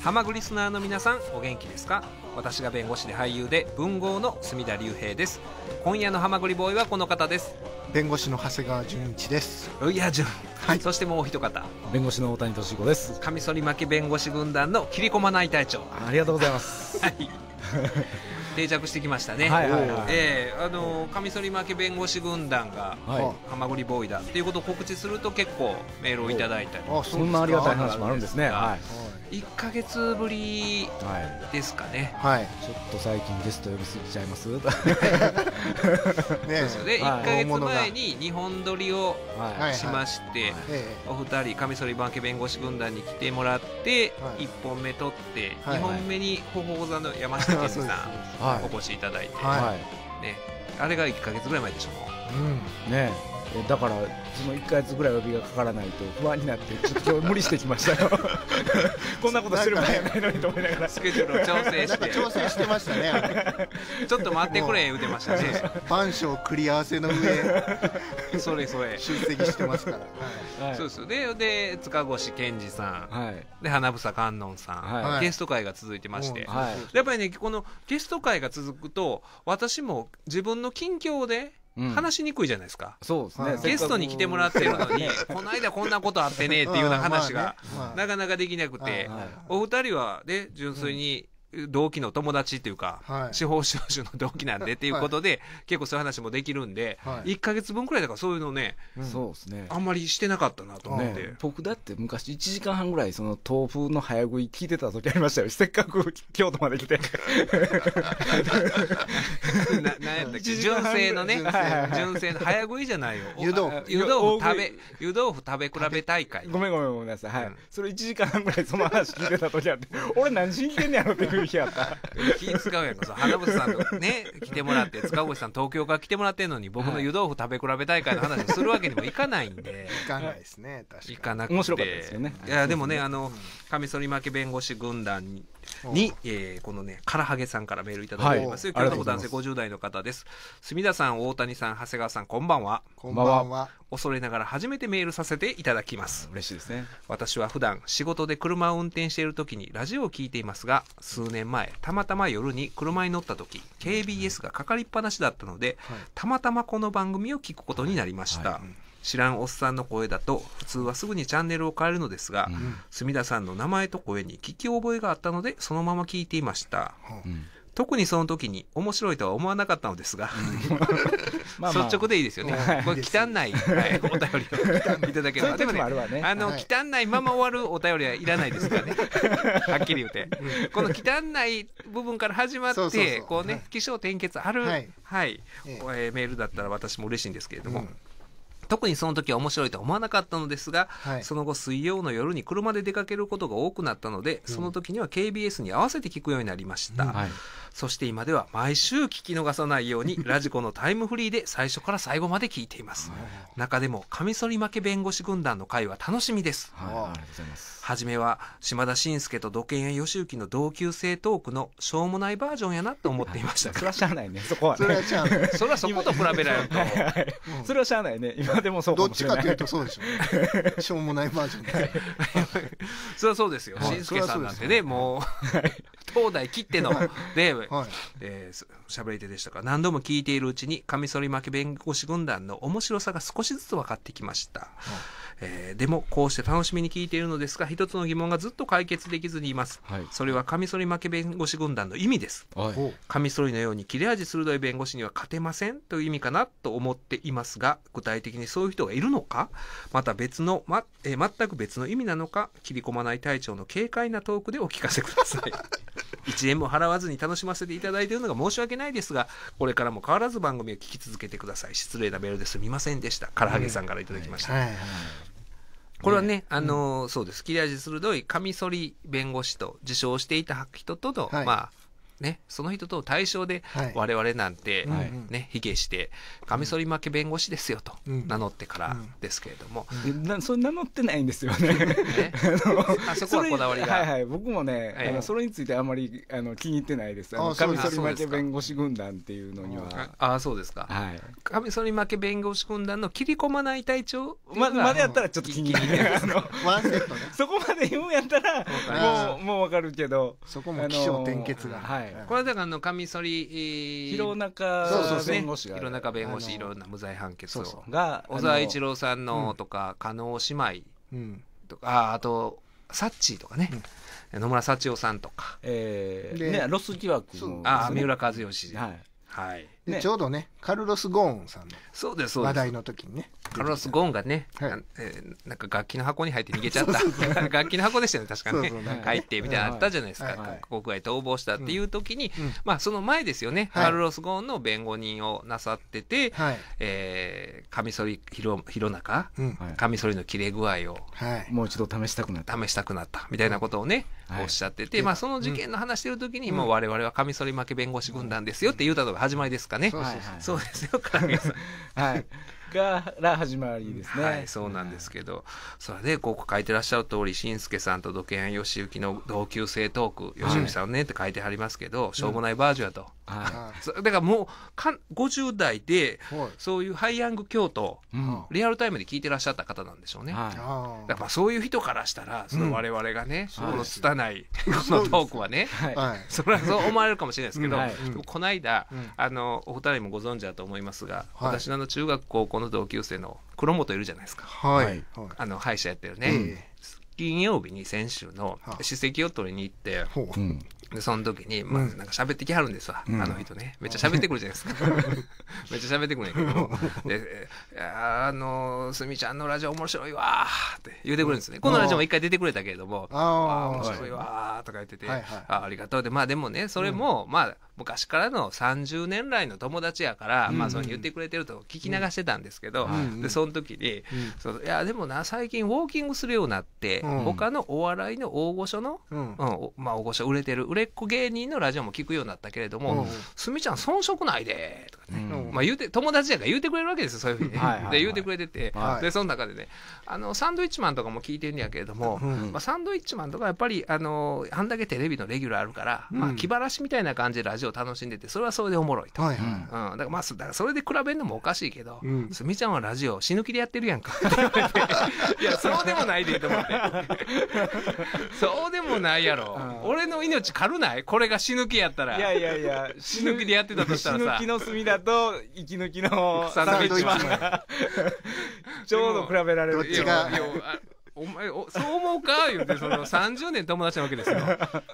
ハマグリスナーの皆さんお元気ですか私が弁護士で俳優で文豪の隅田隆平です今夜のハマグリボーイはこの方です弁護士の長谷川純一ですいや純、はい、そしてもう一方弁護士の大谷俊彦ですカミソリ負け弁護士軍団の切り込まない隊長ありがとうございますはい 定着してきましたね、はいはえあのカミソリ負け弁護士軍団が、はい、ハマグリボーイだっていうことを告知すると結構メールをいただいたりあそんなありがたい話もあるんですね、はい、1か月ぶりですかね、はい、はい、ちょっと最近ゲスト呼びすぎちゃいます ねですよね、1か月前に2本撮りをしまして、お二人カミソリ番家弁護士軍団に来てもらって、はい、1本目撮って、はい、2本目にほほ座の山下健二さんお越しいただいて、ね、あれが1か月ぐらい前でしょう、うん、ねだからその1か月ぐらい指がかからないと不安になってちょっと無理してきましたよ こんなことする場合やないのにと思いながらスケジュールを調整して調整してましたねちょっと待ってくれ打てましたねファ番章繰り合わせの上それそれ出席してますから、そうですでで塚越健二さん、で花房観音さん、はい、ゲスト会が続いてまして、はい、やっぱりねこのゲスト会が続くと私も自分の近況で話しにくいじゃないですか、そうですね、ゲストに来てもらってるのに、この間こんなことあってねっていうような話が、なかなかできなくて、お二人はね、純粋に同期の友達っていうか、はい、司法書士の同期なんでっていうことで、はい、結構そういう話もできるんで、はい、1か月分くらいだからそういうのね、うん、そうですねあんまりしてなかったなと思って、僕だって昔1時間半ぐらいその豆腐の早食い聞いてた時ありましたよせっかく 京都まで来て ななやったっけ純正のね純正の早食いじゃないよ 湯豆腐食べ湯豆腐食べ比べ大会ごめんごめんごめんなさい、はい、うん、それ1時間半ぐらいその話聞いてた時あって俺何しに来てんねやろってう急にやった。気使うやんか。そ花本さんとね、来てもらって、塚越さん東京から来てもらってんのに、僕の湯豆腐食べ比べ大会の話するわけにもいかないんで。いかないですね、確かに。いかなくて。面白かったですよね。いや、でもね、あの、カミソリ負け弁護士軍団に、に、えー、このね、からハげさんからメールいただいております。京都府男性50代の方です。墨田さん、大谷さん、長谷川さん、こんばんは。こんばんは。恐れながら初めてメールさせていただきます嬉しいですね私は普段仕事で車を運転している時にラジオを聞いていますが数年前たまたま夜に車に乗った時 KBS がかかりっぱなしだったので、はい、たまたまこの番組を聞くことになりました、はい知らんおっさんの声だと普通はすぐにチャンネルを変えるのですが、うん、墨田さんの名前と声に聞き覚えがあったのでそのまま聞いていました、う特にその時に面白いとは思わなかったのですが、率直でいいですよね。これ汚い、はい、お便りをいただければ。でもね、あの、汚いまま終わるお便りはいらないですからね。はっきり言って、うん。この汚い部分から始まって、こうね、起承転結ある、はい、はい、えー、メールだったら私も嬉しいんですけれども。うん特にその時は面白いと思わなかったのですが、はい、その後水曜の夜に車で出かけることが多くなったので、うん、その時には KBS に合わせて聞くようになりました、うんはい、そして今では毎週聞き逃さないように ラジコのタイムフリーで最初から最後まで聞いています、中でもカミソリ負け弁護士軍団の会は楽しみです、ありがとうございますはじめは島田紳介と土建屋義行の同級生トークのしょうもないバージョンやなと思っていましたそれはしゃあないねそこは、ね、それはしゃないそれはそこと比べられるとそれはしゃあないね今でもそうどっちかというとそうでしょう、しょうもないバージョンでそれはそうですよ紳介、はさんなんてね、はもう東大切ってので、はえー、しゃべり手でしたか何度も聞いているうちにカミソリ負け弁護士軍団の面白さが少しずつ分かってきました、はいえー、でもこうして楽しみに聞いているのですが一つの疑問がずっと解決できずにいます、はい、それはカミソリ負け弁護士軍団の意味ですカミソリのように切れ味鋭い弁護士には勝てませんという意味かなと思っていますが具体的にそういう人がいるのかまた別の、まえー、全く別の意味なのか切り込まない隊長の軽快なトークでお聞かせください1 円も払わずに楽しませていただいているのが申し訳ないですがこれからも変わらず番組を聞き続けてください失礼なメールですみませんでした唐揚げさんからいただきました、はいはいはいこれはね、あの、そうです。切れ味鋭いカミソリ弁護士と自称していた人との、まあ、ね、その人と対象で我々なんてね、はい、卑下してカミソリ負け弁護士ですよと名乗ってからですけれども、うんうん、それ名乗ってないんですよねね、あそこはこだわりが、はいはい、僕もね、あのそれについてあんまりあの気に入ってないですカミソリ負け弁護士軍団っていうのにはああそうですか、カミソリ負け弁護士軍団の切り込まない隊長ままでやったらちょっと気に入ってそこまで言うんやったらもうもう分かるけどそこも起承転結が、はいこれはだからあのカミソリ弘中弁護士が弘中弁護士いろんな無罪判決をが小沢一郎さんのとか加納姉妹とかああとサッチーとかね、野村幸男さんとか、えーね、ロス疑惑も、あ三浦知良はい、はいね、ちょうどねカルロス・ゴーンさんの話題の時にねカルロス・ゴーンがね、はいえー、なんか楽器の箱に入って逃げちゃった 楽器の箱でしたよね確かね入ってみたいなあったじゃないですか、国外逃亡したっていう時に、まあその前ですよね、はい、カルロス・ゴーンの弁護人をなさってて、はいえー、カミソリ弘中、うん、カミソリの切れ具合を、はい、もう一度試したくなった試したくなったみたいなことをね、おっしゃってて、はい、まあ、その事件の話してる時に、うん、もう我々はカミソリ負け弁護士軍団ですよって言うたのが始まりですかね。そうですよ、はい。から始まりですね。はい、そうなんですけど、それでこう書いてらっしゃる通り、しんすけさんと土建義行の同級生トーク、義行さんねって書いてありますけど、しょうもないバージョンやと。はい、だからもうか50代で、そういうハイヤング京都、リアルタイムで聞いてらっしゃった方なんでしょうね。はい、だからそういう人からしたら、その我々がね、この拙い、このトークはね、はい、それはそう思われるかもしれないですけど、はい、この間、あのお二人もご存知だと思いますが、私の中学高校の同級生の黒本いるじゃないですか、はいはい、あの歯医者やってるね、うん、金曜日に先週の歯石を取りに行って、でその時に、まあ、なんか喋ってきはるんですわ、うん、あの人ね。めっちゃ喋ってくるじゃないですか。めっちゃ喋ってくるんやけど、で、あの、すみちゃんのラジオ面白いわって言うてくるんですね。うん、このラジオも一回出てくれたけれども、ああ、面白いわとか言ってて、はいはい、あありがとう。で、まあでもね、それも、うん、まあ、昔からの30年来の友達やから、うん、まあそう言ってくれてると聞き流してたんですけど、うん、でその時に、うん、いやでもな最近ウォーキングするようになって、うん、他のお笑いの大御所の、うんまあ大御所売れてる売れっ子芸人のラジオも聞くようになったけれども「すみちゃん遜色ないで」とかね、まあ、言うて友達やから言うてくれるわけですよそういうふうに、で言うてくれてて、はい、でその中でねあのサンドイッチマンとかも聞いてんやけれども、まあ、サンドイッチマンとかやっぱりあのあんだけテレビのレギュラーあるから、まあ、気晴らしみたいな感じでラジオを楽しんでてそれはそれでおもろいと、はいはいうん、だからまあだからそれで比べるのもおかしいけど「すみちゃんはラジオ死ぬ気でやってるやんか」って言われて「いやそうでもないで」と思って そうでもないやろ、俺の命軽ないこれが死ぬ気やったらいやいやいや死ぬ気でやってたとしたらさ死ぬ気の炭だと息抜きのサンド ちょうど比べられるどっ お前おそう思うか言うてその30年友達なわけですよ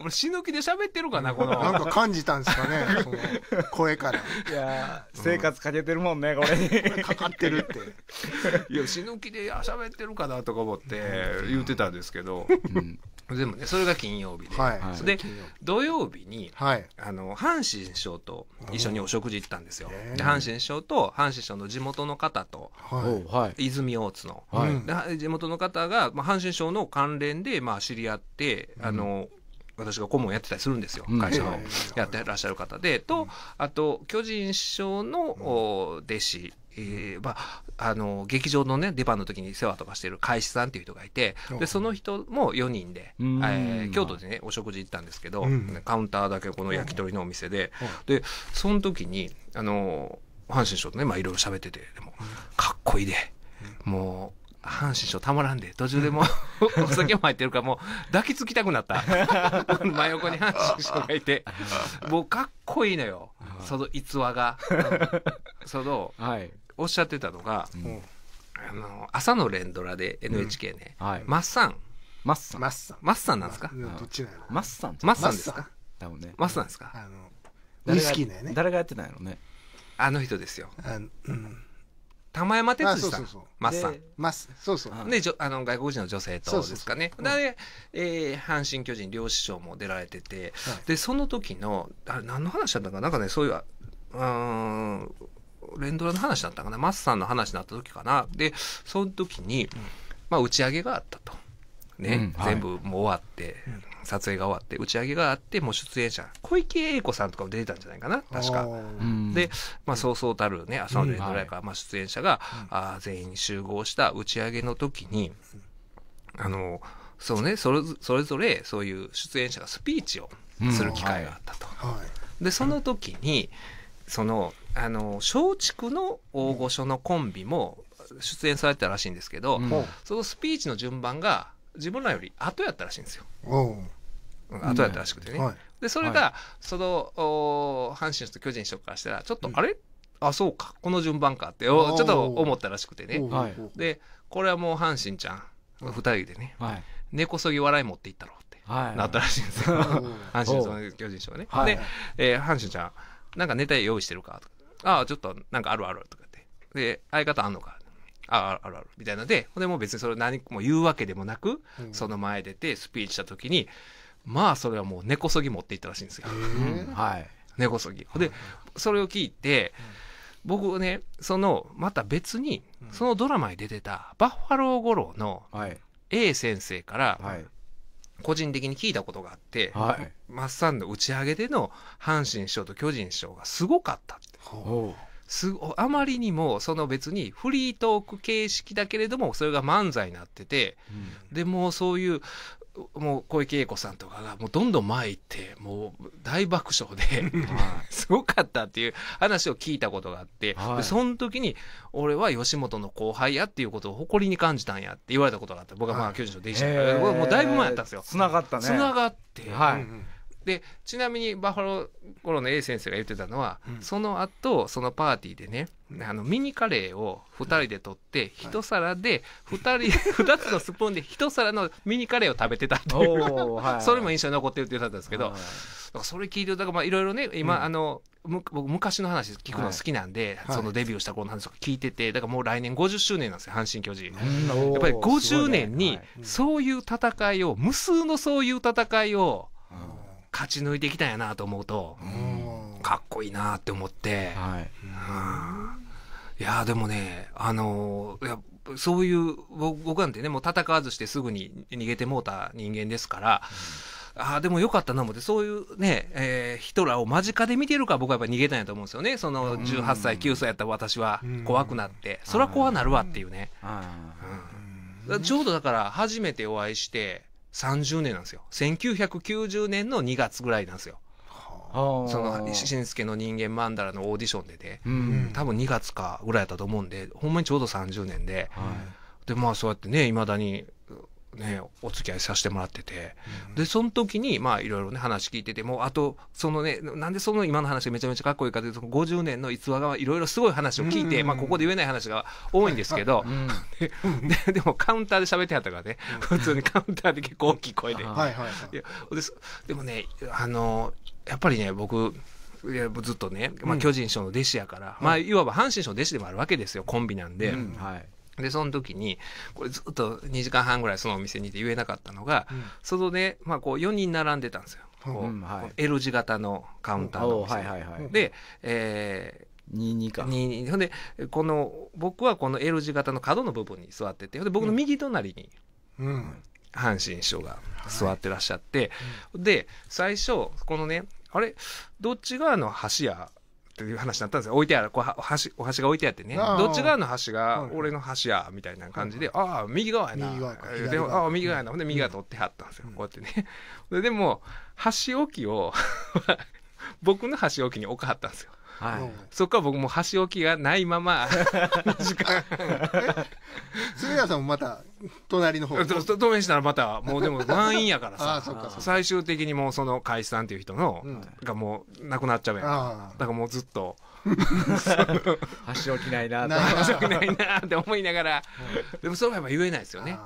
俺 死ぬ気で喋ってるかなこのなんか感じたんですかね その声からいやー、生活かけてるもんねこれにかかってるっていや死ぬ気でい喋ってるかなとか思って言ってたんですけど、うん全部ねそれが金曜日で、はい、で土曜日に、はい、あの阪神師匠と一緒にお食事行ったんですよ、で阪神師匠と阪神師匠の地元の方と、はい、泉大津の、はい、地元の方が、まあ、阪神師匠の関連で、まあ、知り合って、うん、あの私が顧問やってたりするんですよ、会社のやってらっしゃる方で、とあと巨人師匠のお弟子えーまあ、あの劇場のね出番の時に世話とかしてる会社さんっていう人がいてでその人も4人で、えー、京都でねお食事行ったんですけど、うん、カウンターだけこの焼き鳥のお店で、うん、でその時にあの阪神師とねまいろいろ喋っててでもかっこいいで、うん、もう阪神師たまらんで途中でもう、お酒も入ってるからもう抱きつきたくなった 真横に阪神師がいてもうかっこいいのよその逸話が その、はい、おっしゃってたのが、あの朝の連ドラで NHK ね、はい、マッサンマッサンマッサンマッサンなんですかどっちなのマッサンマッサンですか多分ねマッサンですかあのウイスだよね誰がやってないのねあの人ですよ玉山哲司さんマッサンマッそうそうであの外国人の女性とですかねで、えー、阪神・巨人両師匠も出られてて、でその時のあ何の話だったかなんかねそういううん連ドラの話だったかな、マスさんの話になった時かな。で、その時に、まあ、打ち上げがあったと。ね、うん全部もう終わって、撮影が終わって打ち上げがあってもう出演者小池栄子さんとかも出てたんじゃないかな確か。で、まあ、そうそうたるね朝の連ドラやから、まあ、出演者が、うあ全員集合した打ち上げの時に、あのそうねそれそれぞれそういう出演者がスピーチをする機会があったと。でその時にそのあの松竹の大御所のコンビも出演されてたらしいんですけど、うん、そのスピーチの順番が自分らより後やったらしいんですよ。うん、後やったらしくてね。はい、でそれが、はい、その阪神と巨人師匠からしたらちょっと、あれあそうかこの順番かってちょっと思ったらしくてね。でこれはもう阪神ちゃん2人でね、はい、根こそぎ笑い持っていったろうって、なったらしいんですよ。阪神と巨人師匠がね。で、えー、阪神ちゃんなんかネタ用意してるかとか。ああ、ちょっとなんかあるあるとかって。で、相方あんのか。ああるあるみたいなので、ほんでもう別にそれ何も言うわけでもなく、うん、その前出てスピーチした時に、まあそれはもう根こそぎ持っていったらしいんですよ。はい。根こそぎ。で、それを聞いて、うん、僕ね、その、また別に、そのドラマに出てた、バッファロー五郎の A 先生から、はい、個人的に聞いたことがあって、はい、マッサンの打ち上げでの阪神師匠と巨人師匠がすごかったって。すあまりにもその別にフリートーク形式だけれどもそれが漫才になってて、うん、でもうそういうもう小池栄子さんとかがもうどんどん前行ってもう大爆笑で すごかったっていう話を聞いたことがあって、はい、その時に俺は吉本の後輩やっていうことを誇りに感じたんやって言われたことがあって僕はまあ巨人の弟子だからもうだいぶ前やったんですよ。つながったね。繋がって、はい、うんでちなみにバッファロー頃の A 先生が言ってたのは、うん、その後そのパーティーでねあのミニカレーを2人で取って、1皿で2人、二つのスプーンで1皿のミニカレーを食べてたていうはい、それも印象に残ってるって言ってたんですけど、はい、だからそれ聞いてだからまあいろいろね今、うん、あの僕昔の話聞くの好きなんで、はい、そのデビューした頃の話とか聞いててだからもう来年50周年なんですよ阪神・巨人、うん、やっぱり50年にそういう戦いを無数のそういう戦いを勝ち抜いてきたんやなと思うと、うん、かっこいいなって思って、はい、うん、いやでもねあのー、そういう僕なんてねもう戦わずしてすぐに逃げてもうた人間ですから、うん、ああでもよかったな思ってそういうね、えー、人らを間近で見てるから僕はやっぱ逃げたんやと思うんですよねその18歳9歳やった私は怖くなって、うん、そりゃ怖なるわっていうね。うんちょうどだから初めてお会いして30年なんですよ1990年の2月ぐらいなんですよそのしんすけの人間マンダラのオーディションでね、うん、多分2月かぐらいだったと思うんでほんまにちょうど30年で、はい、でまあそうやってねいまだにね、お付き合いさせてもらってて、うん、でその時にまあいろいろね話聞いててもあとそのねなんでその今の話がめちゃめちゃかっこいいかというと50年の逸話がいろいろすごい話を聞いて、うん、まあ、ここで言えない話が多いんですけど、うん、ででもカウンターで喋ってはったからね、普通にカウンターで結構大きい声で。はいはいでもねあのやっぱりね僕いやずっとね、まあ、巨人賞の弟子やから、うん、まあ、いわば阪神賞の弟子でもあるわけですよコンビなんで、うん、はい、で、その時に、これずっと2時間半ぐらいそのお店にいて言えなかったのが、うん、そのね、まあこう4人並んでたんですよ。こう、んはい、L 字型のカウンターのお店、はいはいはい。で、えー、22か22ほんでこの僕はこの L 字型の角の部分に座っててほんで僕の右隣に、うん、阪神師匠が座ってらっしゃって、はい、で最初このねあれどっち側の橋やっていう話になったんですよ置いてあるこうは箸お箸が置いてあってねどっち側の箸が俺の箸やみたいな感じで、ああ右側やな右側ああ右側やなほんで右側取ってはったんですよ、こうやってね ででも箸置きを 僕の箸置きに置かはったんですよはい、そこは僕も箸置きがないまま時間 杉浦さんもまた隣の方と止めしたらまたもうでも満員やからさ最終的にもうその解散っていう人の、うん、がもうなくなっちゃうやんだからもうずっと 箸置きないな箸置きないなって思いながら、でもそうは言えないですよね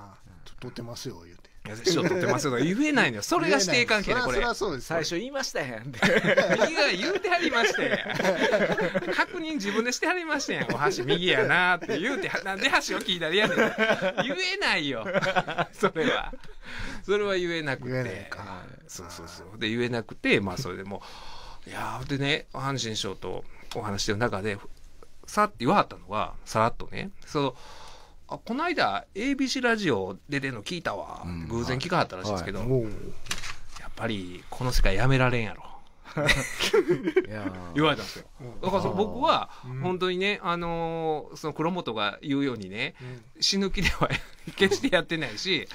とってますよ言うて師匠取ってますよと言えないのよそれが指定関係でこれで最初言いましたやんって右が言うてはりましたやん確認自分でしてはりましたやんお箸右やなって言うてなんで箸を聞いたらやね言えないよそれはそれは言えなくていそうそうそうで言えなくてまあそれでもいやでね阪神師匠とお話してる中でさって言わはったのがさらっとねそのあこの間 ABC ラジオ出てるの聞いたわ、うん、偶然聞かはったらしいですけど、はいはい、やっぱりこの世界やめられんやろ 言われたんですよだから僕は本当にね、あのー、その黒本が言うようにね、うん、死ぬ気では 決してやってないし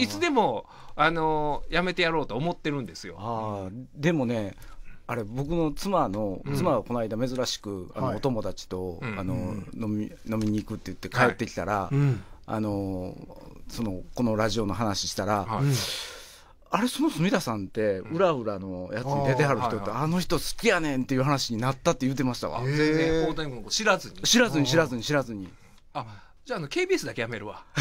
いつでも、あのー、やめてやろうと思ってるんですよ。でもねあれ僕の妻の、妻はこの間珍しくあの、お友達と、あの、うん、飲み飲みに行くって言って帰ってきたら、はい、あのそのこのラジオの話したら、はい、あれその住田さんってうらうらのやつに出てはる人って、あの人好きやねんっていう話になったって言ってましたわ全然大谷君知らずに知らずに知らずに知らずにあじゃあ、あの、KBS だけやめるわ。い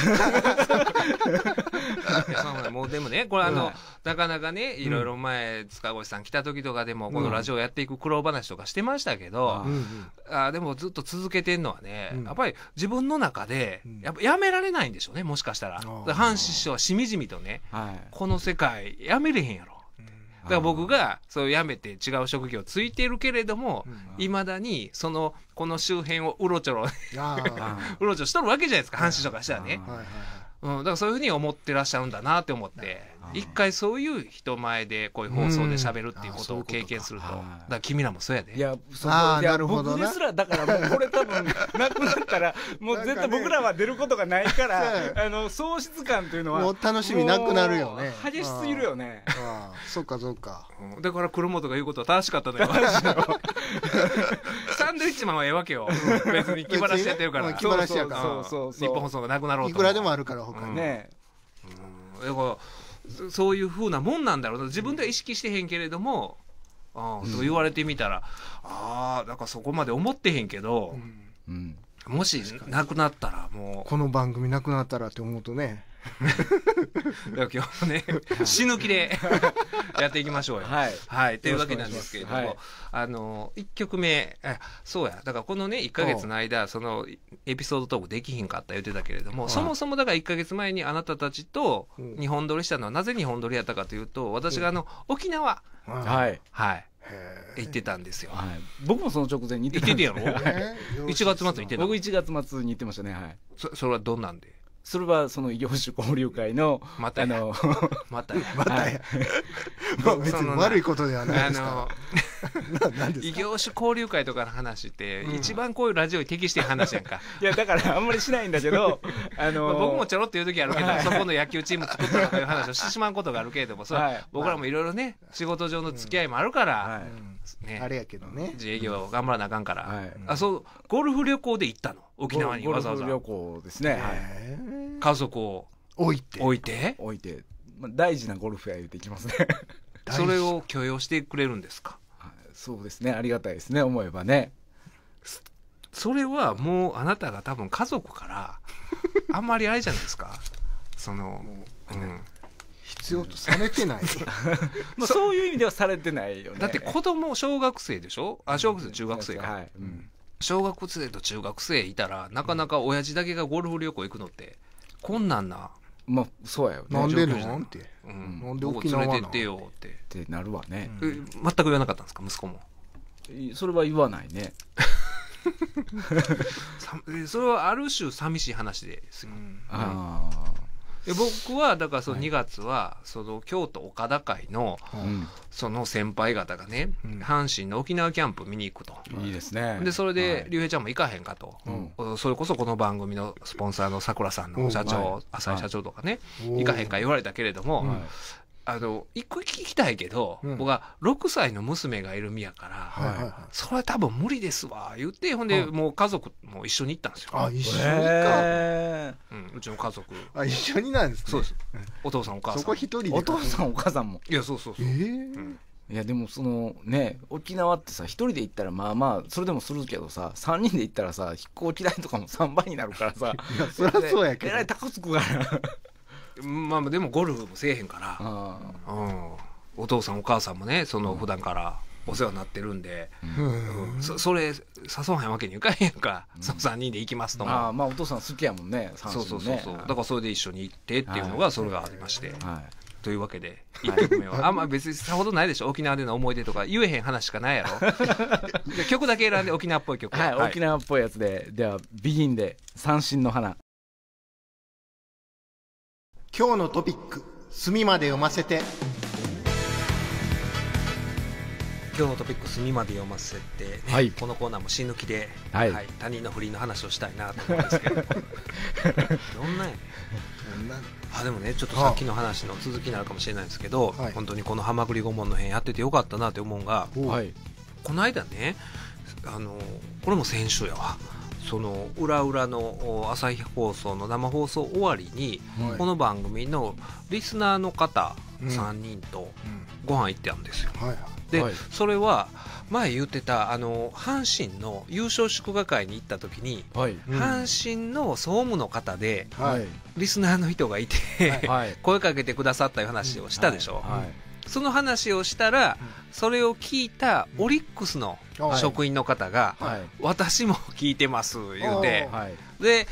やまあまあもうでもね、これあの、なかなかね、いろいろ前、塚越さん来た時とかでも、このラジオやっていく苦労話とかしてましたけど、あでもずっと続けてんのはね、やっぱり自分の中で、やっぱやめられないんでしょうね、もしかしたら。だか阪神師匠はしみじみとね、この世界やめれへんやろ。だから僕がそう辞めて違う職業ついてるけれどもいま、うん、だにそのこの周辺をうろちょろ うろちょろしとるわけじゃないですか阪神とかしたらね、うん、だからそういうふうに思ってらっしゃるんだなって思って。一回そういう人前でこういう放送で喋るっていうことを経験すると、だから君らもそうやでいやそあなるほど、僕ですらだからもうこれ多分なくなったらもう絶対僕らは出ることがないから、あの喪失感というのはもう楽しみなくなるよね激しすぎるよねああ そっかそっか、だから黒本が言うことは正しかったのよ サンドウィッチマンはええわけよ別に気晴らしやってるから気晴らしやから日本放送がなくなろうといくらでもあるから他に、ね、うん、だからそういうふうなもんなんだろうな自分では意識してへんけれども、うん、と言われてみたら、うん、ああだからそこまで思ってへんけど、うん、もしなくなったらもうこの番組なくなったらって思うとねだ 今日ね死ぬ気で やっていきましょうよ。はい、はい、というわけなんですけれども、はい、あの1曲目そうやだからこのね1か月の間そのエピソードトークできひんかった言ってたけれども、そもそもだから1か月前にあなたたちと日本撮りしたのはなぜ日本撮りやったかというと私があの、沖縄、はい、はい、行ってたんですよ、はい、僕もその直前に行ってたんです、ね、1月末に行ってた僕1月末に行ってましたねはいそそれはどんなんでそれはその異業種交流会のまたあのまたや またや、まあ、別に悪いことではないですか異業種交流会とかの話って、一番こういうラジオに適してる話やんか、いやだからあんまりしないんだけどあのまあ、僕もちょろっと言う時あるけど、はい、そこの野球チーム作ったという話をしてしまうことがあるけれども、は僕らもいろいろね仕事上の付き合いもあるから、はい、ね、あれやけどね自営業頑張らなあかんから、はい、あそうゴルフ旅行で行ったの沖縄にわざわざゴルフ旅行ですね、はい、家族を置いて置いて置いて、まあ、大事なゴルフや言うて行きますね それを許容してくれるんですか、はい、そうですねありがたいですね思えばねそれはもうあなたが多分家族からあんまりあれじゃないですかその、うん、必要とされてない まあそういう意味ではされてないよねだって子供小学生でしょあ小学生中学生か、はいうん小学生と中学生いたらなかなか親父だけがゴルフ旅行行くのって困難な、まあそうやよねなんでなんて、うん、なんで沖縄連れてってよってってなるわね、うん、全く言わなかったんですか息子もそれは言わないね それはある種寂しい話ですよ、うん、ああ僕はだからその2月はその京都岡田会のその先輩方がね阪神の沖縄キャンプ見に行くといいですねでそれで竜兵ちゃんも行かへんかとそれこそこの番組のスポンサーのさくらさんの社長浅井社長とかね行かへんか言われたけれどもあの一個聞きたいけど、うん、僕は6歳の娘がいる身やから、はいはい、それは多分無理ですわ言ってほんで、もう家族も一緒に行ったんですよあ一緒にか、うん、うちの家族あ一緒になんです、ね、そうですお父さんお母さんそこ一人でお父さんお母さんもいやそうそうそう、えー、うんいやでもそのね沖縄ってさ1人で行ったらまあまあそれでもするけどさ3人で行ったらさ飛行機代とかも3倍になるからさ いやそりゃそうやけどえらい高つくからまあでもゴルフもせえへんから、うん、お父さんお母さんもねその普段からお世話になってるんで、うんそそれ誘わへんわけにいかへんか、うん、その3人で行きますともあまあお父さん好きやもんねねそうそうそうそうだからそれで一緒に行ってっていうのがそれがありまして、はいというわけで曲目はあんま別にさほどないでしょ沖縄での思い出とか言えへん話しかないやろ 曲だけ選んで沖縄っぽい曲はい、はい、沖縄っぽいやつででは「ビギンで三振の花」今日のトピック隅まで読ませて今日のトピック隅まで読ませて、ねはいこのコーナーも死ぬ気で、はいはい他人の不倫の話をしたいなと思うんですけど どんなんやあでもねちょっとさっきの話の続きになるかもしれないんですけど、はい本当にこの「はまぐり顧問」の辺やっててよかったなって思うがはいこの間ねあのこれも先週やわその裏裏の朝日放送の生放送終わりに、はい、この番組のリスナーの方3人とご飯行ってたんですよ。はい、で、それは前言ってたあの阪神の優勝祝賀会に行った時に、はいうん、阪神の総務の方で、はい、リスナーの人がいて 声かけてくださったいう話をしたでしょ、はいその話をしたら、それを聞いたオリックスの職員の方が、私も聞いてます、言うて、で、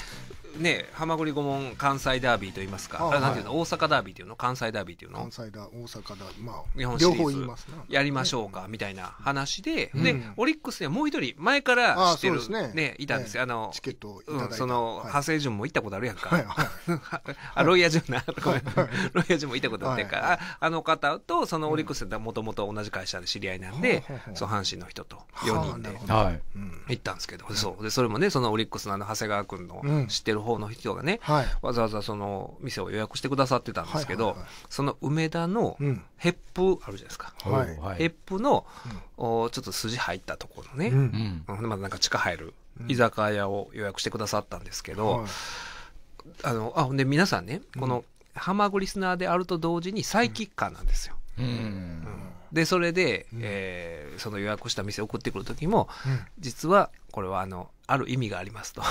ねはまぐり御門関西ダービーといいますか、なんていうの、大阪ダービーっていうの関西ダービーっていうの関西ダ大阪ダービーまあ日本シリーズやりましょうか、みたいな話で、うん、でオリックスにはもう一人前から知ってるね、ね、いたんですよ、あのチケットうん、その、派生長谷も行ったことあるやんか、はいあロイヤ潤なごめん、ロイヤンも行ったことあるやんか、はい、あの方とそのオリックスでもともと同じ会社で知り合いなんで、その阪神の人と4人で行ったんですけど、そうでそれもねそのオリックスのあの長谷川君の知ってる方の人がね、はい、わざわざその店を予約してくださってたんですけど、はいはいはい、その梅田のヘップあるじゃないですか、はい、ヘップの、うん、おちょっと筋入ったところのね、うんうん、まだなんか地下入る居酒屋を予約してくださったんですけど、あのあほんで皆さんねこの、ハマグリスナーであると同時にサイキッカーなんですよ。うんでそれで、うん、えー、その予約した店送ってくる時も、うん、実はこれはあのある意味がありますと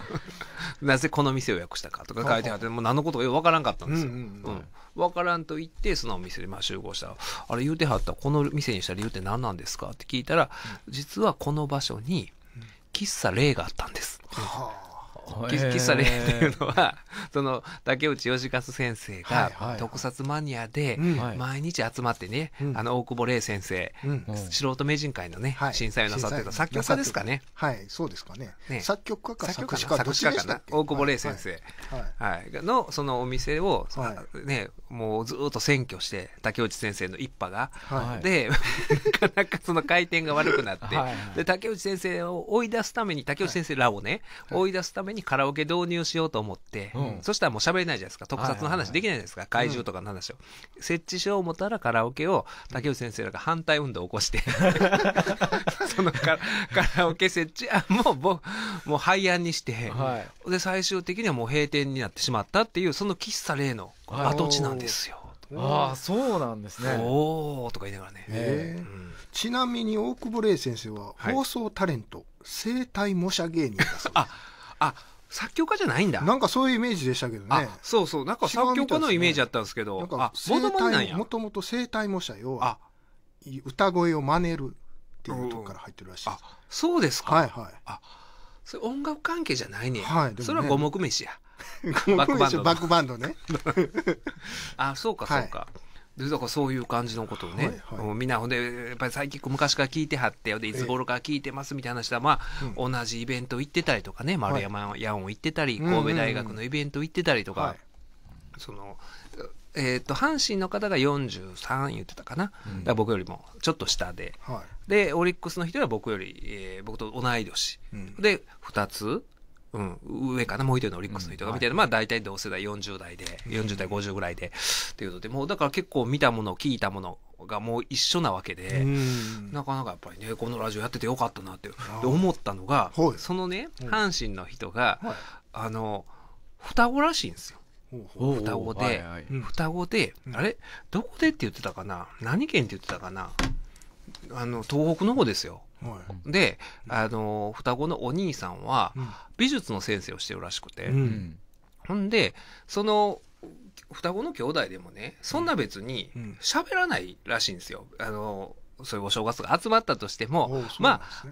なぜこの店を予約したかとか書いてあってもう何のことか分からんかったんですよ、うん、うん、分からんと言ってそのお店でまあ集合したら「あれ言うてはったこの店にした理由って何なんですか?」って聞いたら、実はこの場所に喫茶霊があったんです、はあ喫茶っていうのは その竹内義和先生が特撮マニアで毎日集まってね、あの大久保礼先生、素人名人会のね、審査員なさってた作曲家ですかねはいそうですかね作曲家か作詞家か大久保礼先生、はいのそのお店を、ねもうずっと占拠して竹内先生の一派が、で なかなかその回転が悪くなって、で竹内先生を追い出すために竹内先生らをね追い出すためににカラオケ導入しようと思って、うん、そしたらもう喋れないじゃないですか。特撮の話できないじゃないですか。怪獣とかの話を。うん、設置しよう思ったらカラオケを竹内先生らが反対運動を起こして そのカラオケ設置、あ、もうもう廃案にして、はい、で、最終的にはもう閉店になってしまったっていう、その喫茶例の跡地なんですよ。ああそうなんですねおおとか言いながらね、えー、うん、ちなみに大久保礼先生は放送タレント、はい、生体模写芸人だそうですああ作曲家じゃないんだなんかそういうイメージでしたけどねそうそうなんか作曲家のイメージだったんですけど、ね、あもともとももとと声帯模写よあ歌声を真似るっていうとこから入ってるらしいうん、あそうですかはいはいあそれ音楽関係じゃないね,、はい、ね、それは五目飯や バックバンドバックバンドね あそうかそうか、はいだからそういう感じのことをね、はいはい、みんなほんでやっぱりサイキック昔から聞いてはってでいつ頃から聞いてますみたいな話は、まあ、うん、同じイベント行ってたりとかね丸山やんを行ってたり、はい、神戸大学のイベント行ってたりとか、うんうんうん、そのえーと、阪神の方が43言ってたかな、うん、か僕よりもちょっと下で、はい、でオリックスの人は僕より、えー、僕と同い年、うん、で2つうん、上かな、もう一人のオリックスの人がみたいな、うんはい、まあ大体同世代40代で、40代50ぐらいで、っていうので、もうだから結構見たもの、聞いたものがもう一緒なわけで、なかなかやっぱりね、このラジオやっててよかったなって思ったのが、そのね、阪神の人が、はい、あの、双子らしいんですよ。双子で、双子で、あれどこでって言ってたかな何県って言ってたかなあの、東北の方ですよ。であの双子のお兄さんは美術の先生をしてるらしくて、ほんでその双子の兄弟でもねそんな別に喋らないらしいんですよ。あのそういうお正月が集まったとしても、ね、まあ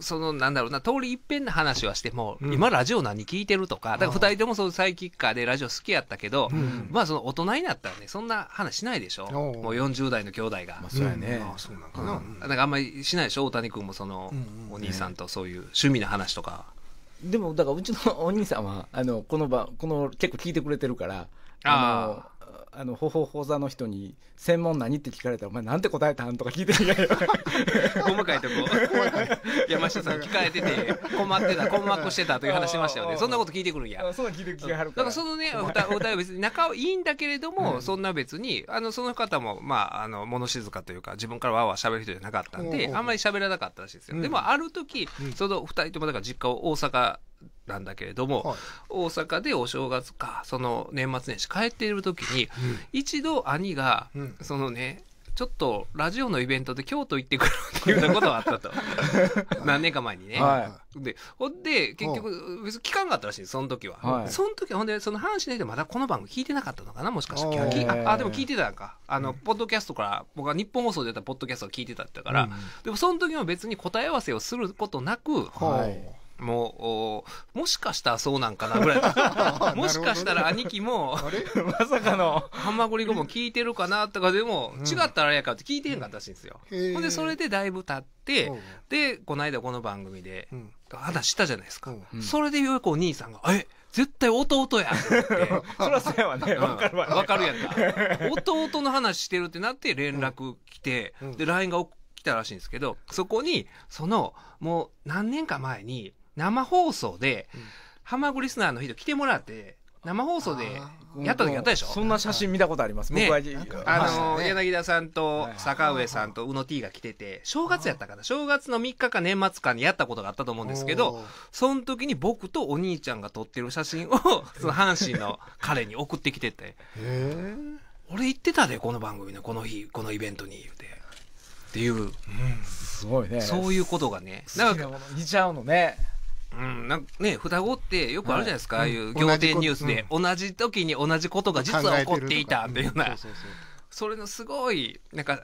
そのなんだろうな通り一遍の話はしても、うん、今ラジオ何聞いてるとかだから2人ともそのサイキッカーでラジオ好きやったけど、うん、まあその大人になったらねそんな話しないでしょ、うん、もう40代の兄弟が、まあ、そうやね、あそうなんかな,、なんかあんまりしないでしょ大谷君もその、お兄さんとそういう趣味の話とか。でもだからうちのお兄さんはあのこの場この結構聞いてくれてるからあのあの、ほほほ座の人に、専門何って聞かれたら、お前なんて答えたんとか聞いてみよ。細かいとこ、山下さん聞かれてて、困ってた、困惑してたという話しましたよね。そんなこと聞いてくるんや。そんな聞いてはるから。だからそのね、お歌、おは別に仲いいんだけれども、そんな別に、あの、その方も、まあ、あの、物静かというか、自分からわわ喋る人じゃなかったんで、あんまり喋らなかったらしいですよ。でも、ある時、その二人とも、だから実家を大阪、なんだけれども、はい、大阪でお正月かその年末年始帰っている時に、うん、一度兄が、うん、そのねちょっとラジオのイベントで京都行ってくるっていうようなことがあったと 何年か前にね、はい、でほんで結局別に聞かんかったらしいその時は、はい、その時ほんでその話でまだこの番組聞いてなかったのかなもしかしてああでも聞いてたかあの、うん、ポッドキャストから僕は日本放送で出たポッドキャストを聞いてたってから、うん、でもその時も別に答え合わせをすることなく、はい、もうもしかしたらそうなんかなぐらい もしかしたら兄貴も まさかのハンマゴリゴも聞いてるかなとかでも、違ったらあれやかって聞いてへんかったらしいんですよ、ほんでそれでだいぶ経ってでこの間この番組で話したじゃないですか、それでようやくお兄さんが「え絶対弟やっって そらそうやわね。わ、かるわ、わかるやんか。弟の話してるってなって連絡来て、で、LINE が来たらしいんですけど、そこに、その、もう何年か前に、生放送で、ハマグリスナーの人来てもらって、生放送でやった時あったでしょそんな写真見たことあります、ね、僕はあの、柳田さんと坂上さんと宇野 T が来てて正月やったから正月の3日か年末間にやったことがあったと思うんですけどその時に僕とお兄ちゃんが撮ってる写真を その阪神の彼に送ってきてて「俺行ってたでこの番組のこの日このイベントに」言うて。っていう、うん、すごいねそういうことがねんか似ちゃうのねうん、なんかね、双子ってよくあるじゃないですか、はい、ああいう仰天ニュースで、うん、同じ時に同じことが実は起こっていたっていうような。それのすごい、なんか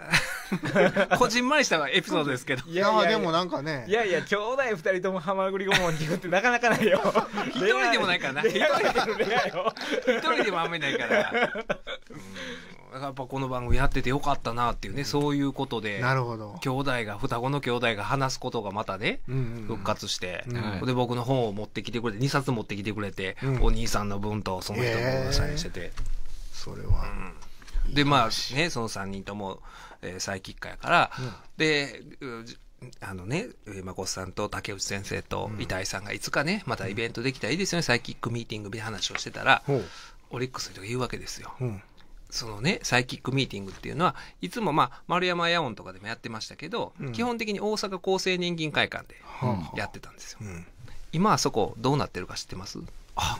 こじんまりしたエピソードですけど。いや、でもなんかね。いやいや、兄弟二人ともハマグリもんに行ってなかなかないよ。一人でもないからな。一人でもあんまりないから。やっぱこの番組やっててよかったなっていうね、うん、そういうことでなるほど兄弟が双子の兄弟が話すことがまたね、うんうん復活して、うん、で僕の本を持ってきてくれて2冊持ってきてくれて、うん、お兄さんの分とその人の分サインしてて、えー、それは、でまあねその3人とも、えー、サイキッカーやから、であのね、誠さんと竹内先生と遺体さんがいつかね、またイベントできたらいいですよね、サイキックミーティングで話をしてたら、オリックスの人が言うわけですよ。うん、そのね、サイキックミーティングっていうのは、いつもまあ、丸山ヤオンとかでもやってましたけど、うん、基本的に大阪厚生年金会館でやってたんですよ。うん、今あそこどうなってるか知ってますあ、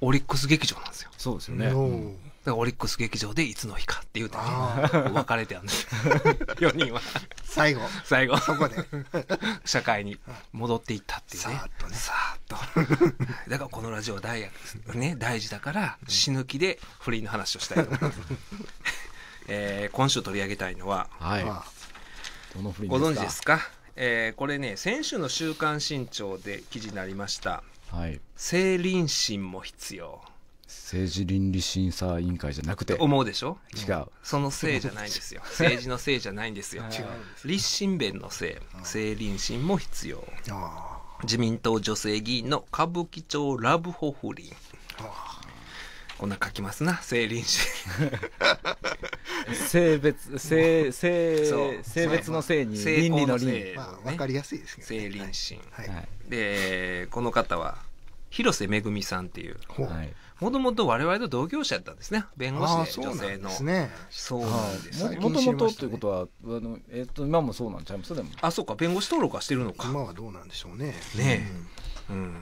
オリックス劇場なんですよ。そうですよね。オリックス劇場でいつの日かっていうと別れてあるんです4人は最後最後そこで社会に戻っていったっていうねさーっとねさーっとだからこのラジオ大学、ね、大事だから死ぬ気で不倫の話をしたいと思います、えー、今週取り上げたいのは、はい、ご存知ですか、えー、これね先週の「週刊新潮」で記事になりました「はい、成倫心も必要」政治倫理審査委員会じゃなくて思うでしょ違うそのせいじゃないんですよ 政治のせいじゃないんですよ違う立身弁のせい政倫審も必要自民党女性議員の歌舞伎町ラブホフリンこんな書きますな政倫審 性別性性性別のせいに倫理の倫、まあ、分かりやすいですけど、ね、政倫審、はい、でこの方は広瀬めぐみさんっていう。もともと我々と同業者だったんですね。弁護士で女性の。そうなんですね。もともとということは、あの、えっ、と、今もそうなんちゃいますでも。あ、そうか、弁護士登録はしてるのか。今はどうなんでしょうね。ねえ。うん。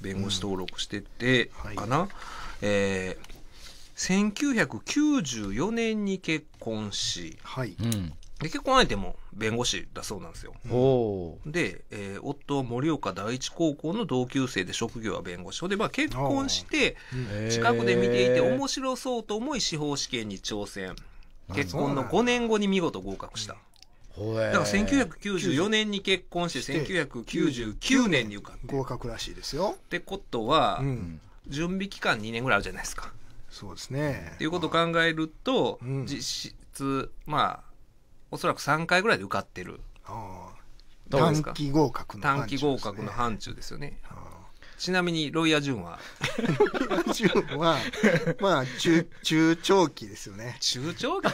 弁護士登録してて、かな。えー、1994年に結婚し、はい。うんで結婚相手も弁護士だそうなんですよ。で、えー、夫は盛岡第一高校の同級生で職業は弁護士で、まあ、結婚して近くで見ていて面白そうと思い司法試験に挑戦結婚の5年後に見事合格した。だから1994年に結婚して1999年に受かった。合格らしいですよってことは、準備期間2年ぐらいあるじゃないですかそうですねっていうことを考えると、実質まあおそらく3回ぐらいで受かってる短期合格の短期合格の範疇ですよねちなみにロイヤー・ジュンはロイヤー・ジュンは まあ中中長期ですよね中長期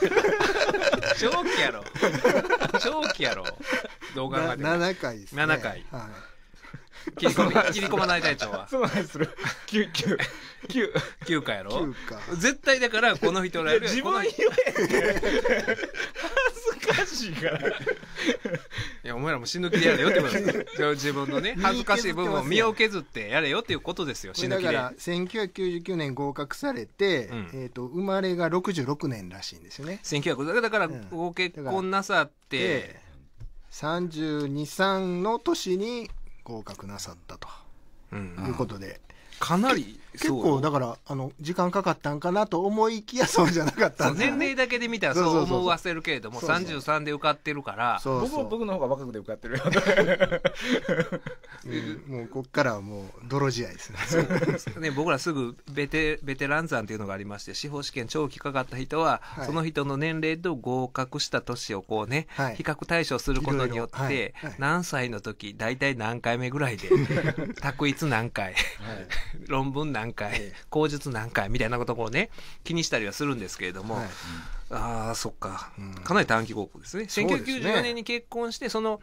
長期やろ長期やろ動画が7回ですね7回、はい切り込み、切り込まない隊長は。その話する。9、9、9。9かやろ ?9 か。絶対だから、この人らより。自分言え かしいからいやお前らも死ぬ気でやれよってことですよ自分のね恥ずかしい部分を身を削ってやれよっていうことですよ死ぬ気でだから1999年合格されて、うん、えーと、と生まれが66年らしいんですよね1900だからご結婚なさって、うん、323の年に合格なさったと、うん、いうことでかなり結構だからあの時間かかったんかなと思いきやそうじゃなかったんでね、年齢だけで見たらそう思わせるけれどもそうそう33で受かってるから僕も僕の方が若くて受かってるよ、うん、もうこっからはもう泥仕合ですねね僕らすぐベテベテラン算っていうのがありまして司法試験長期かかった人は、はい、その人の年齢と合格した年をこうね、はい、比較対象することによって、いろいろはい、何歳の時大体何回目ぐらいで 択一何回、論文何何回、口述何回みたいなことをね気にしたりはするんですけれども、はい、ああそっか、かなり短期合コンですね。すね1994年に結婚してその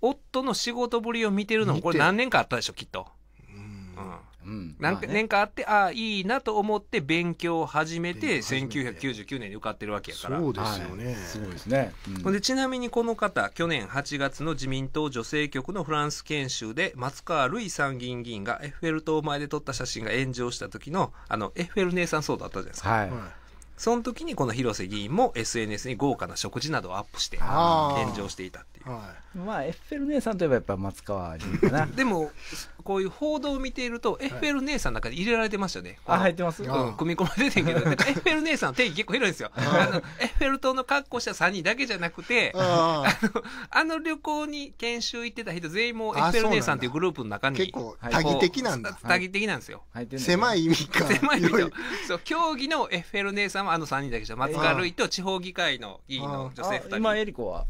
夫の仕事ぶりを見てるのもこれ何年かあったでしょきっと。うん、うん何年かあって、ああ、いいなと思って勉強を始めて、1999年に受かってるわけやから。そうですよね。すごいですね。でちなみにこの方、去年8月の自民党女性局のフランス研修で、松川るい参議院議員がエッフェル塔前で撮った写真が炎上した時の、あの、エッフェル姉さん騒動あったじゃないですか。はいその時にこの広瀬議員も SNS に豪華な食事などをアップして炎上していたっていう、はい、まあエッフェル姉さんといえばやっぱ松川議員かな でもこういう報道を見ていると、エッフェル姉さんの中で入れられてましたね。あ、入ってますうん、組み込まれてんけど、エッフェル姉さんの定義結構広いんですよ。あの、エッフェル塔の格好した3人だけじゃなくて、あの、あの旅行に研修行ってた人全員もエッフェル姉さんというグループの中に。結構、多義的なんだ。多義的なんですよ。狭い意味か。狭い意味そう、競技のエッフェル姉さんはあの3人だけじゃ、松川るいと地方議会の議員の女性2人。今、エリコは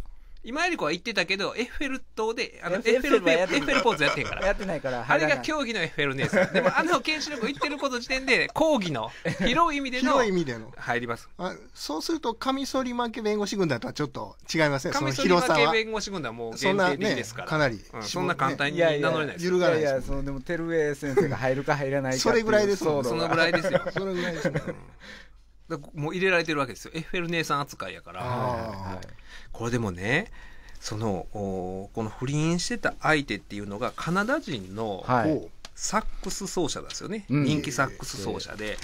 今江理子は言ってたけど、エッフェル塔で、あの、エッフェルはエッフェルポーズやってるから。やってないから。あれが競技のエッフェル姉さん。でも、あの、ケンシロウ言ってること時点で、抗議の、広い意味での。広い意味での。入ります。あそうすると、カミソリ負け弁護士軍団とはちょっと違いますね、カミソリ負け弁護士軍団はもう限定的ですかね、かなり、うん、そんな簡単に名乗れないです。揺るがないいやいや、その、でも、照江先生が入るか入らないか。それぐらいですそのぐらいですよ。そのぐらいですよ。もう入れられてるわけですよ。エッフェル姉さん扱いやから。はいこれでもねそのこの不倫してた相手っていうのがカナダ人の、サックス奏者ですよね、人気サックス奏者で、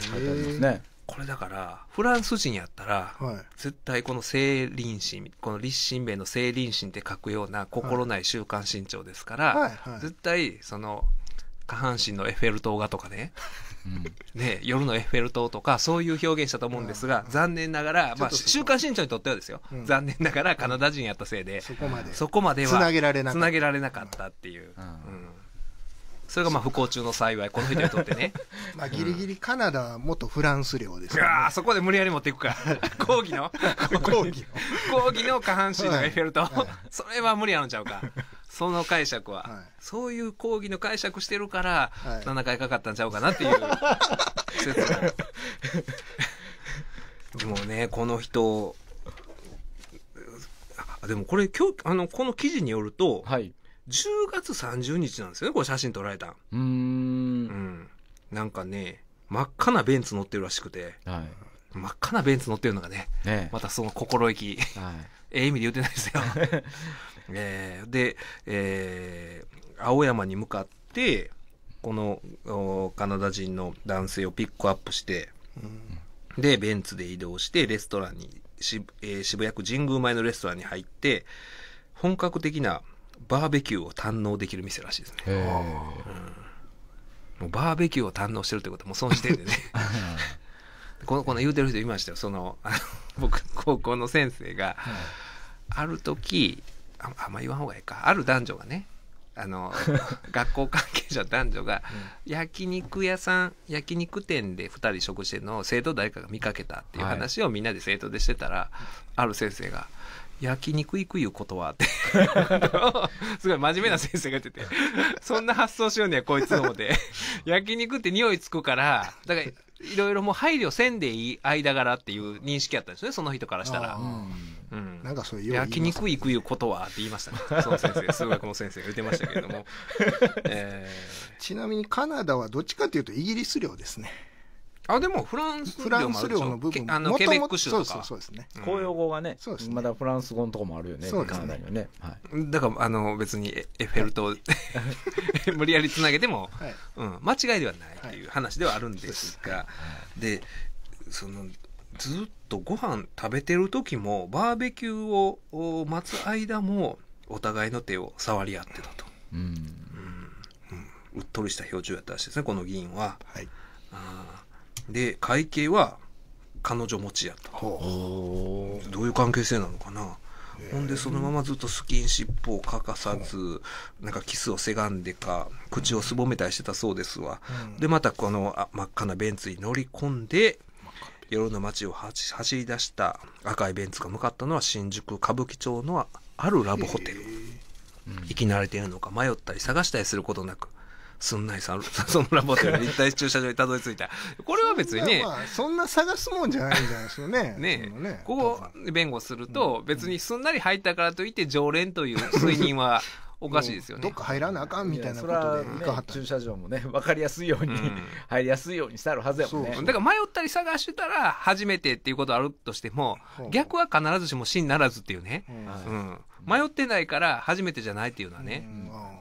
これだからフランス人やったら、絶対この聖林心この立身弁の聖林心って書くような心ない週刊新潮ですから、絶対その下半身のエッフェル塔画とかねね、夜のエッフェル塔とかそういう表現したと思うんですが、残念ながら、まあ、週刊新潮にとってはですよ、残念ながらカナダ人やったせいで、そこまでそこまではつなげられなかったっていう。それがまあ不幸中の幸い、この人にとってね。まあギリギリカナダは元フランス領ですよ、ね。ああ、そこで無理やり持っていくか。抗議の抗議の。抗議の下半身のエッフェル塔。それは無理やのちゃうか。その解釈は、はいそういう講義の解釈してるから、はい7回かかったんちゃうかなっていう 説がでもねこの人でもこれ今日あのこの記事によるとはい。10月30日なんですよねこれ写真撮られたんうんうん。なんかね真っ赤なベンツ乗ってるらしくては真っ赤なベンツ乗ってるのがねねまたその心意気えええ意味で言ってないですよ えー、で、えー、青山に向かって、このカナダ人の男性をピックアップして、うん、で、ベンツで移動して、レストランに、しえー、渋谷区神宮前のレストランに入って、本格的なバーベキューを堪能できる店らしいですね。もうバーベキューを堪能してるってこともその時点でね。このこの言うてる人いましたよその僕高校の先生が、ある時ああんま言わん方がいいかある男女がねあの 学校関係者男女が焼肉屋さん焼肉店で2人食してるのを生徒誰かが見かけたっていう話をみんなで生徒でしてたら、はい、ある先生が「焼肉行くいうことは」って すごい真面目な先生が言っててそんな発想しようねこいつの方で焼肉って匂いつくからだからいろいろもう配慮せんでいい間柄っていう認識やったんですねその人からしたら。なんかそういう焼肉行くいうことはって言いましたね その先生数学の先生が言ってましたけれども、えー、ちなみにカナダはどっちかというとイギリス領ですねあでもフランス領の部分あのケベック州とかそうですね公用語がね、うん、まだフランス語のとこもあるよねそうですね、ねはい、だからあの別にエッフェル塔、はい、無理やりつなげても、はい、うん、間違いではないという話ではあるんですが、でそのずっとご飯食べてる時もバーベキューを待つ間もお互いの手を触り合ってたと、うんうんうっとりした表情やったらしいですねこの議員は、はい、あで会計は彼女持ちやとどういう関係性なのかなほんでそのままずっとスキンシップを欠かさず、なんかキスをせがんでか、口をすぼめたりしてたそうですわ。で、またこの真っ赤なベンツに乗り込んで、夜の街を走り出した赤いベンツが向かったのは新宿歌舞伎町のあるラブホテル、う生き慣れているのか迷ったり探したりすることなくすんないさ そのラボホテル立体駐車場にたどり着いたこれは別にね、まあ、そんな探すもんじゃないんじゃないですよね ねねここ弁護すると、別にすんなり入ったからといって常連という推認 はおかしいですよねどっか入らなあかんみたいなことではね、駐車場もね分かりやすいように、うん、入りやすいようにしてあるはずやもんねだから迷ったり探してたら初めてっていうことあるとしても、う逆は必ずしも真ならずっていうね、うん迷ってないから初めてじゃないっていうのはね、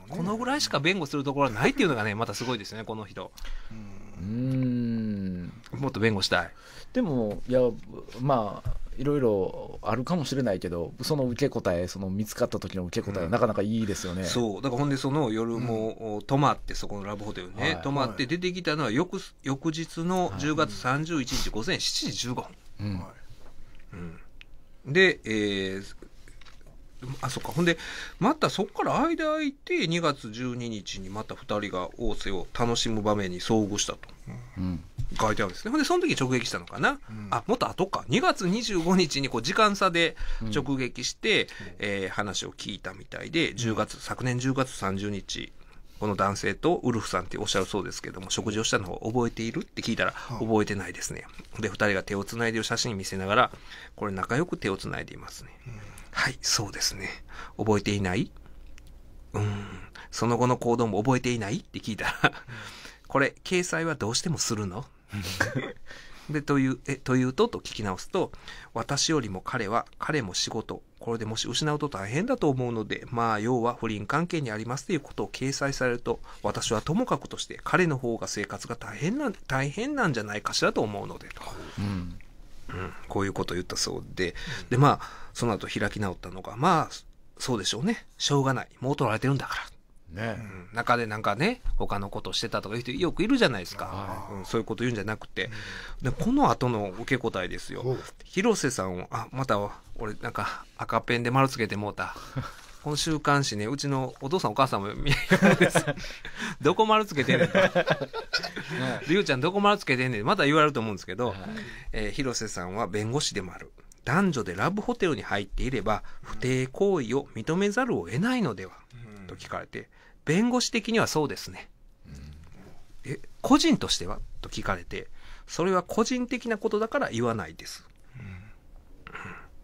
このぐらいしか弁護するところはないっていうのがねまたすごいですよねこの人。うんもっと弁護したいでもいやまあいろいろあるかもしれないけど、その受け答え、その見つかった時の受け答え、なかなかいいですよね。そう、だからほんで、その夜も、う泊まって、そこのラブホテルね、はい、泊まって出てきたのは翌、翌日の10月31日午前7時15分。うんうん、で、えー、あそっかほんでまたそこから間空いて2月12日にまた2人が大瀬を楽しむ場面に遭遇したと。うん書いてあるんですね。ほんで、その時直撃したのかな、うん、あ、もっと後か。2月25日にこう時間差で直撃して、うん、えー、話を聞いたみたいで、10月、昨年10月30日、この男性とウルフさんっておっしゃるそうですけども、食事をしたのを覚えているって聞いたら、覚えてないですね。で、2人が手をつないでる写真見せながら、これ仲良く手をつないでいますね。うん、はい、そうですね。覚えていないうん。その後の行動も覚えていないって聞いたらこれ、掲載はどうしてもするので、という、え、というとと聞き直すと、私よりも彼は、彼も仕事、これでもし失うと大変だと思うので、まあ、要は不倫関係にありますということを掲載されると、私はともかくとして、彼の方が生活が大変な、大変なんじゃないかしらと思うので、と。うんうん、こういうことを言ったそうで、で、まあ、その後開き直ったのが、まあ、そうでしょうね。しょうがない。もう取られてるんだから。ね、うん、中でなんかね他のことしてたとかいう人よくいるじゃないですか、うん、そういうこと言うんじゃなくて、うん、でこの後の受け答えですよ広瀬さんをあまた俺なんか赤ペンで丸つけてもうた。こ の週刊誌ね、うちのお父さんお母さんも見えるんです。どこ丸つけてんねん。りゅうちゃんどこ丸つけてんねん。また言われると思うんですけど、はい、えー、広瀬さんは弁護士でもある。男女でラブホテルに入っていれば、不貞行為を認めざるを得ないのでは、と聞かれて、弁護士的にはそうですね。うん、え、個人としてはと聞かれて、それは個人的なことだから言わないです。っ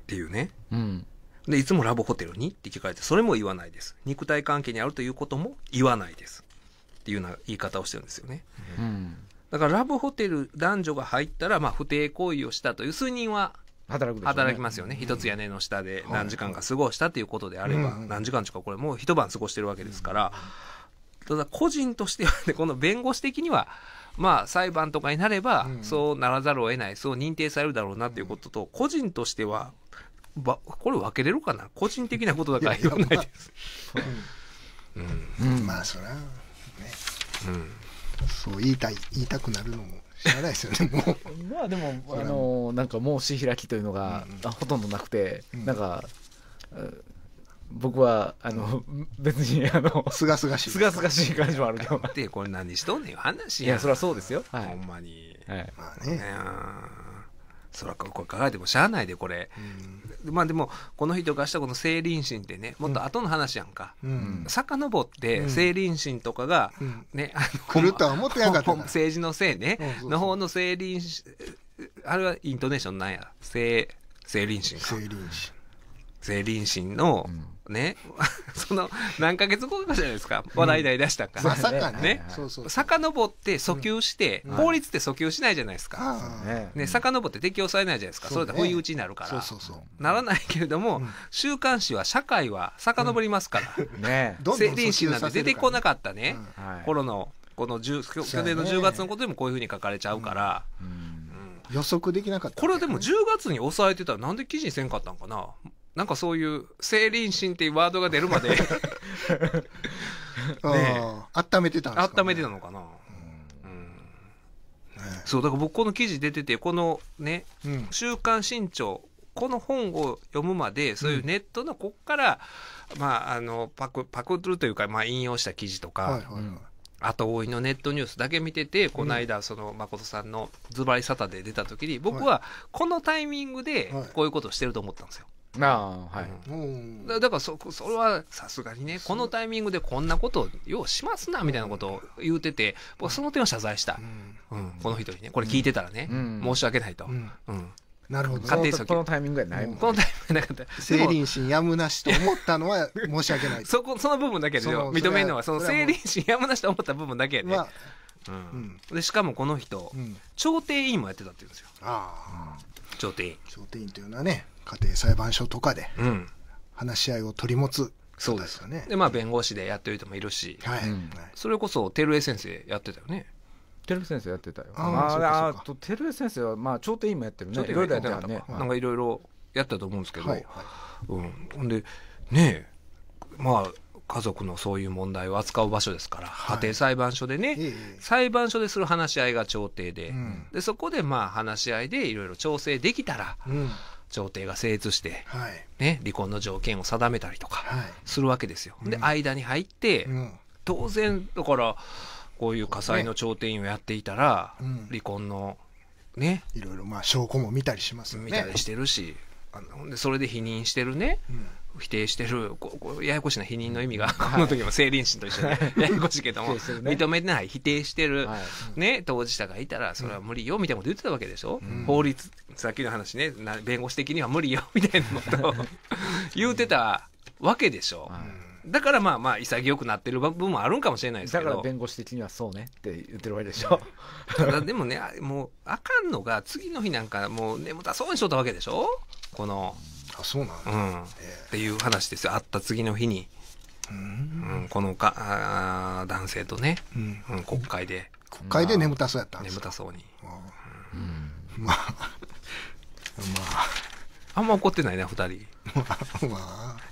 ていうね。うん。で、いつもラブホテルにって聞かれて、それも言わないです。肉体関係にあるということも言わないです。っていうような言い方をしてるんですよね。うん。だからラブホテル男女が入ったら、まあ不貞行為をしたという数人は働く、ね、働きますよね一つ屋根の下で何時間か過ごしたということであれば、はい何時間とかこれもう一晩過ごしてるわけですから、ただ個人としては、ね、この弁護士的にはまあ裁判とかになれば、そうならざるを得ないそう認定されるだろうなということと、個人としてはこれ分けれるかな個人的なことだから言わないです。うん、うん、まあそれはね、うん、そう言いたい言いたくなるのもならないですよねもうまあでもあのなんか申し開きというのが、うん、ほとんどなくて、うん、なんか僕はあの 別にあのすがすがしいすがすがしい感じもあるけどでこれ何しとんねん話やいやそれはそうですよ、はい、ほんまに、はい、まあねそらこれ考えてもしゃあないでこれ、うん、まあでもこの人がしたこの成林心ってねもっと後の話やんか、うん、遡って成林心とかがね、うん、来るとは思ってなかった政治のせいねの方の成林あれはイントネーションなんや成成林心か成林心の、うんね、その何ヶ月後かじゃないですか、話題題出したから、さかねぼって訴求して、法律って訴求しないじゃないですか、ねのぼって適用されないじゃないですか、それで不意打ちになるから、ならないけれども、週刊誌は社会はさかのぼりますから、ね、成人誌なんて出てこなかったね、頃の、この去年の10月のことでもこういうふうに書かれちゃうから。予測できなかったこれでも10月に抑えてたらなんで記事にせんかったんかななんかそういう「生理心」っていうワードが出るまで ねあっためてたんですか、ね、温めてたのかな、うんね、そうだから僕この記事出ててこのね「うん、週刊新潮」この本を読むまでそういうネットのこっから、うん、まあ、あのパクパクるというか、まあ、引用した記事とか、はいはいはい後追いのネットニュースだけ見てて、この間、その誠さんのズバリサタで出た時に、僕はこのタイミングでこういうことをしてると思ったんですよ。あはい、うんだ、だからそそれはさすがにねこのタイミングでこんなことをようしますなみたいなことを言うてて僕その点を謝罪した、うん、この人にねこれ聞いてたらね、申し訳ないと。うんなるほど。このタイミングやないもん、ね、このタイミングなかった。生林心やむなしと思ったのは申し訳ない。そこ、その部分だけで認めるのは、その成林心やむなしと思った部分だけで、ね。まあ、うん。で、しかもこの人、うん、調停委員もやってたって言うんですよ。ああ。調停員調停員というのはね家庭裁判所とかでうん話し合いを取り持つそうですよねでまあ弁護士でやってる人もいるし、はい、うんそれこそ照江先生やってたよね照江先生やってたよ。ああと照江先生はまあ調停員もやってるね。いろいろやってたね。はいなんかいろいろやったと思うんですけど、はいはいうん、ほんでねえまあ家族のそういう問題を扱う場所ですから、はい、家庭裁判所でね、ええ、裁判所でする話し合いが調停で、うん、でそこでまあ話し合いでいろいろ調整できたら、うん、調停が成立して、はい、ね、離婚の条件を定めたりとかするわけですよ。はい、で、間に入って、当然、だから、こういう火災の調停員をやっていたら、離婚のね、いろいろまあ証拠も見たりしますよね。見たりしてるし、あのそれで否認してるね、うん否定してるここややこしな否認の意味が、この時も成林心と一緒で、ややこしいけども、認めてない否定してる、ね、当事者がいたらそれは無理よみたいなこと言ってたわけでしょ、う法律さっきの話ね弁護士的には無理よ みたいなことを言うてたわけでしょ。だからまあまあ潔くなってる部分もあるんかもしれないですけどだから弁護士的にはそうねって言ってるわけでしょでもねもうあかんのが次の日なんかもう眠たそうにしとったわけでしょこのあそうなんだ、うん、っていう話ですよ会った次の日に、うんこのかあ男性とね、うん国会で国会で眠たそうやったんです眠たそうに、うん、まあまああんま怒ってないな2人い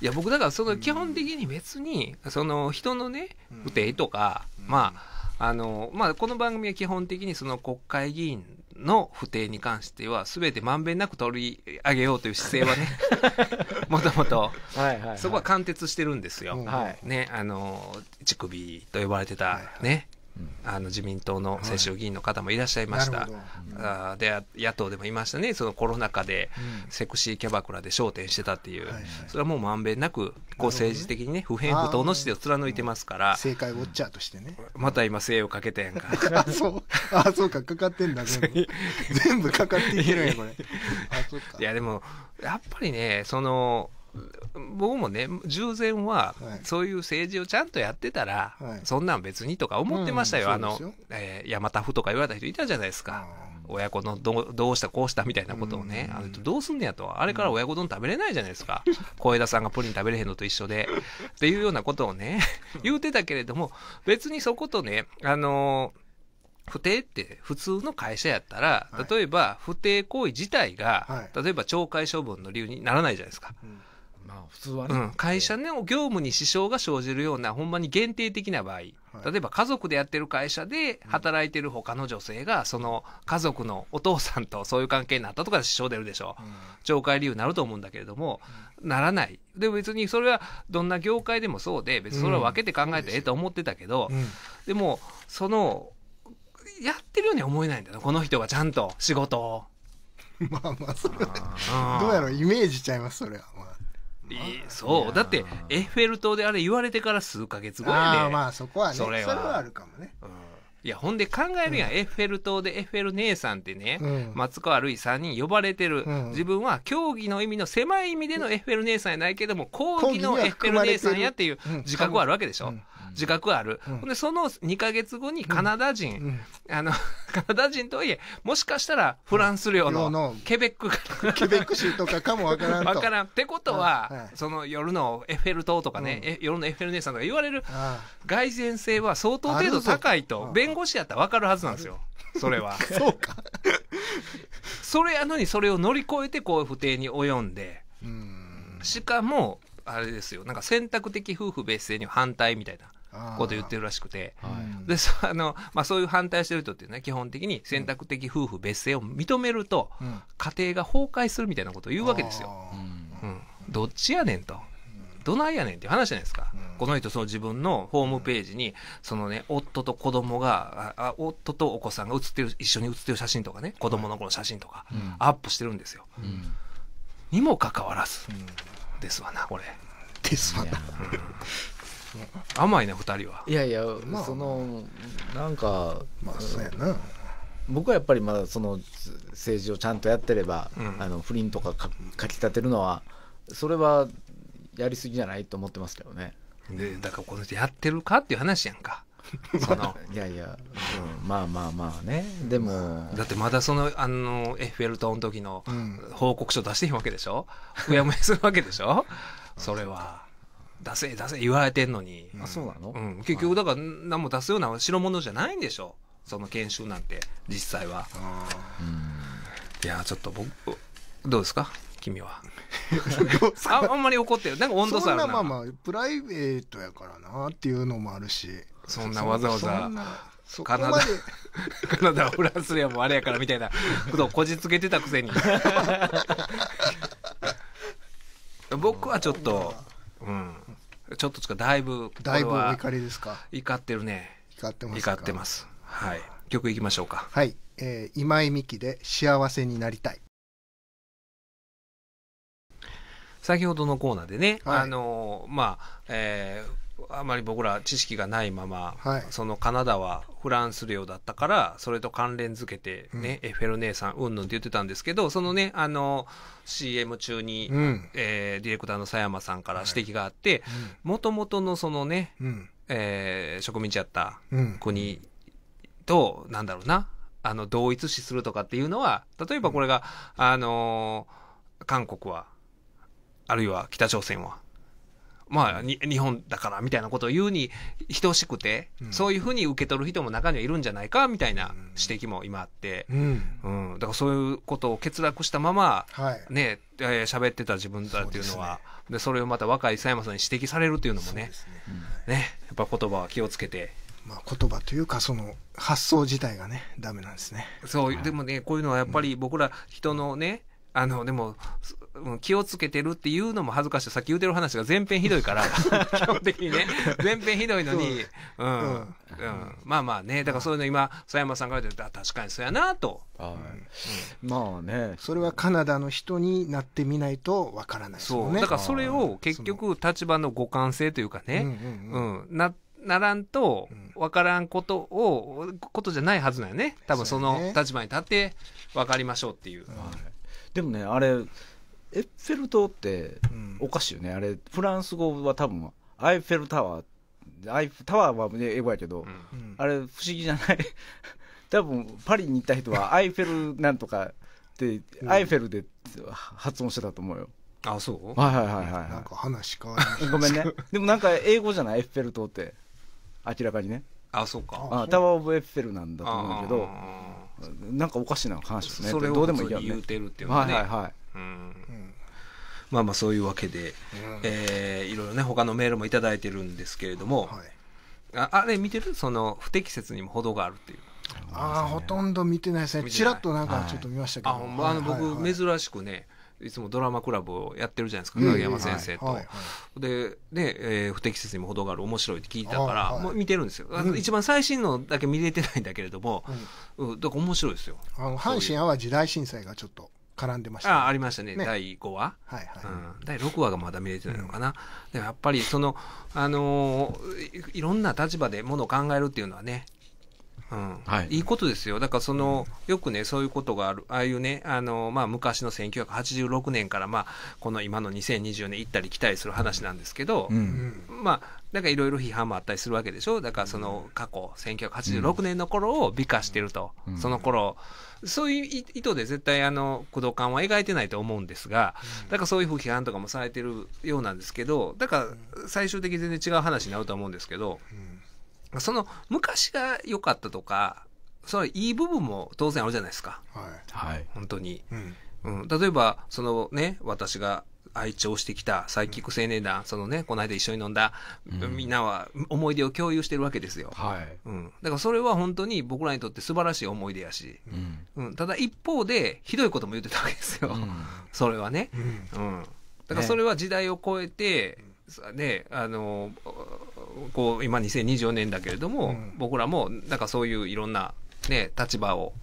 や僕だからその基本的に別にその人のね不定とか、まああのまあこの番組は基本的にその国会議員の不定に関しては全てまんべんなく取り上げようという姿勢はね もともとそこは貫徹してるんですよ。はい、ねあの乳首と呼ばれてたね、あの自民党の世襲議員の方もいらっしゃいました、はあで野党でもいましたね、そのコロナ禍でセクシーキャバクラで焦点してたっていう、それはもうまんべんなくこう政治的にね、不偏不当の姿勢を貫いてますから、正解ウォッチャーとしてね、また今、声をかけてんか。あ そうあそうか、かかってんだ、全部、全部かかっていけるんや、これ。あそうかいやでもやっぱりねその僕もね従前は、そういう政治をちゃんとやってたら、はい、そんなん別にとか思ってましたよ、うん、あの、えー、山田府とか言われた人いたじゃないですか、親子のどどうしたこうしたみたいなことをね、うん、あのどうすんねやとあれから親子丼食べれないじゃないですか、うん、小枝さんがプリン食べれへんのと一緒で っていうようなことをね言うてたけれども別にそことねあのー不定って普通の会社やったら、例えば不定行為自体が、はい、例えば懲戒処分の理由にならないじゃないですか。うんまあ普通はね、うん、会社の業務に支障が生じるようなほんまに限定的な場合、はい、例えば家族でやってる会社で働いてる他の女性がその家族のお父さんとそういう関係になったとかで支障出るでしょ、うん、懲戒理由になると思うんだけれども、うん、ならないで別にそれはどんな業界でもそうで別にそれは分けて考えてええと思ってたけど、でもそのやってるように思えないんだよこの人がちゃんと仕事を。まあまあそれはどうやろうイメージちゃいますそれはまあそうだってエッフェル塔であれ言われてから数か月後やねあまあそこはねそれはあるかもね、うんいやほんで考えるやん、うん、エッフェル塔でエッフェル姉さんってね、うん、松川るい3人呼ばれてる、うん、自分は競技の意味の狭い意味でのエッフェル姉さんやないけども講義のエッフェル姉さんやっていう自覚はあるわけでしょ。うん自覚ある、うん、でその2か月後にカナダ人、うんうん、あの カナダ人とはいえもしかしたらフランス領のケベックかケベック州とかかもわからんと分からんってことは、はいその夜のエッフェル塔とかね、夜のエッフェル姉さんとか言われる蓋然性は相当程度高いと弁護士やったら分かるはずなんですよそれは そうか それやのにそれを乗り越えてこういう不定に及んでしかもあれですよなんか選択的夫婦別姓に反対みたいなこと言ってるらしくて、はい、でそ あのまあ、そういう反対してる人っていうのは基本的に選択的夫婦別姓を認めると、家庭が崩壊するみたいなことを言うわけですよ。うん、うん、どっちやねんとどないやねんっていう話じゃないですか、うん、この人その自分のホームページにそのね夫と子供があ夫とお子さんが写ってる一緒に写ってる写真とかね子供の子の写真とか、アップしてるんですよ、うん、にもかかわらず、ですわなこれですわな、甘いね二人はいやいや、まあ、そのなんかまあそうやな僕はやっぱりまだその政治をちゃんとやってれば、うん、あの不倫とかかかきたてるのはそれはやりすぎじゃないと思ってますけどねでだからこの人やってるかっていう話やんか そのいやいや、うん、まあまあまあねでもだってまだそのあのエッフェル塔の時の報告書出してへんわけでしょ、うやむやするわけでしょそれは。出せ出せ言われてんのに、あそうなの、うん、結局だから何も出すような代物じゃないんでしょその研修なんて実際は、いやちょっと僕どうですか君はああんまり怒ってるなんか温度差あるなまあまあプライベートやからなっていうのもあるしそんなわざわざカナダ カナダフランスでもあれやからみたいなことをこじつけてたくせに 僕はちょっとうんちょっとつかだいぶだいぶ怒りですか怒ってるね怒ってます怒ってますはい曲いきましょうかはい、えー、今井美樹で「幸せになりたい」先ほどのコーナーでね、はい、あのまあえーあまり僕ら知識がないまま、はい、そのカナダはフランス領だったから、それと関連づけてね、うん、エッフェル姉さん、うんぬんって言ってたんですけど、そのね、あの、CM 中に、うん、えー、ディレクターの佐山さんから指摘があって、もともとのそのね、うん、えー、植民地やった国と、うん、なんだろうな、あの、同一視するとかっていうのは、例えばこれが、あのー、韓国は、あるいは北朝鮮は、まあ、日本だからみたいなことを言うに等しくて、うん、そういうふうに受け取る人も中にはいるんじゃないかみたいな指摘も今あって、うん、うんうんだからそういうことを欠落したまま、はい、ねえ喋ってた自分だっていうのはそで、ね、それをまた若い佐山さんに指摘されるというのもねねね、やっぱ言葉は気をつけて。まあ、言葉というかその発想自体がねダメなんですねそうでもねこういうのはやっぱり僕ら人のね、あのでも気をつけてるっていうのも恥ずかしい。さっき言うてる話が全編ひどいから、基本的にね、全編ひどいのに、うん、うん、まあまあね、だからそういうの今、佐山さんが言ってた確かにそうやなと。まあね。それはカナダの人になってみないとわからないそう。だからそれを結局立場の互換性というかね、うん、なならんと、分からんことを、ことじゃないはずだよね。多分その立場に立って、分かりましょうっていう。はい、でもね、あれ、エッフェル塔っておかしいよね、あれフランス語は多分アイフェルタワーアイタワーは、ね、英語やけど、うん、あれ不思議じゃない 多分パリに行った人は アイフェルなんとかって、うん、アイフェルで発音してたと思うよあそうはいはいはいはいなんか話変わりごめんねでもなんか英語じゃないエッフェル塔って明らかにねあそうかあタワー・オブ・エッフェルなんだと思うけどなんかおかしいな話ですねそれをどうでもいいや。ね、言うてるっていうのはねはいはいはいうん、まあまあそういうわけで、えー、いろいろね他のメールも頂いてるんですけれども、はい、ああれ見てるその不適切にも程があるっていう。ああ、ほとんど見てないですね。ちらっとなんかちょっと見ましたけど。はいまあ、あの僕、珍しくね、いつもドラマクラブをやってるじゃないですか、影山先生と。で、で、えー、不適切にも程がある、面白いって聞いたから、はい、もう見てるんですよ、うん、一番最新のだけ見れてないんだけれども、うん、だから面白いですよ。あの阪神・淡路大震災がちょっと。絡んでました、ね、あありましたね、ね、第5話、はいはい、うん、第6話がまだ見れてないのかな、うん、でもやっぱりその、あのー、いろんな立場でものを考えるっていうのはねうんはい、いいことですよ、だからそのよくね、そういうことがある、ああいうね、あのまあ、昔の1986年から、まあ、この今の2020年、行ったり来たりする話なんですけど、うん、まあ、だからいろいろ批判もあったりするわけでしょ、だからその過去、1986年の頃を美化してると、うん、その頃そういう意図で絶対あの孤独感は描いてないと思うんですが、うん、だからそういう批判とかもされてるようなんですけどだから最終的に全然違う話になると思うんですけど、うん、その昔が良かったとかそのいい部分も当然あるじゃないですか、はい、本当に、うん、うん、例えばそのね私が愛聴してきたサイキック青年団、うん、そのね、この間一緒に飲んだ、うん、みんなは思い出を共有してるわけですよ、はい。うん。だからそれは本当に僕らにとって素晴らしい思い出やし、うん。うん、ただ一方で、ひどいことも言ってたわけですよ。それはね。うん。だからそれは時代を超えて、ね、あのこう今2024年だけれども、僕らもなんかそういういろんな、ね、立場を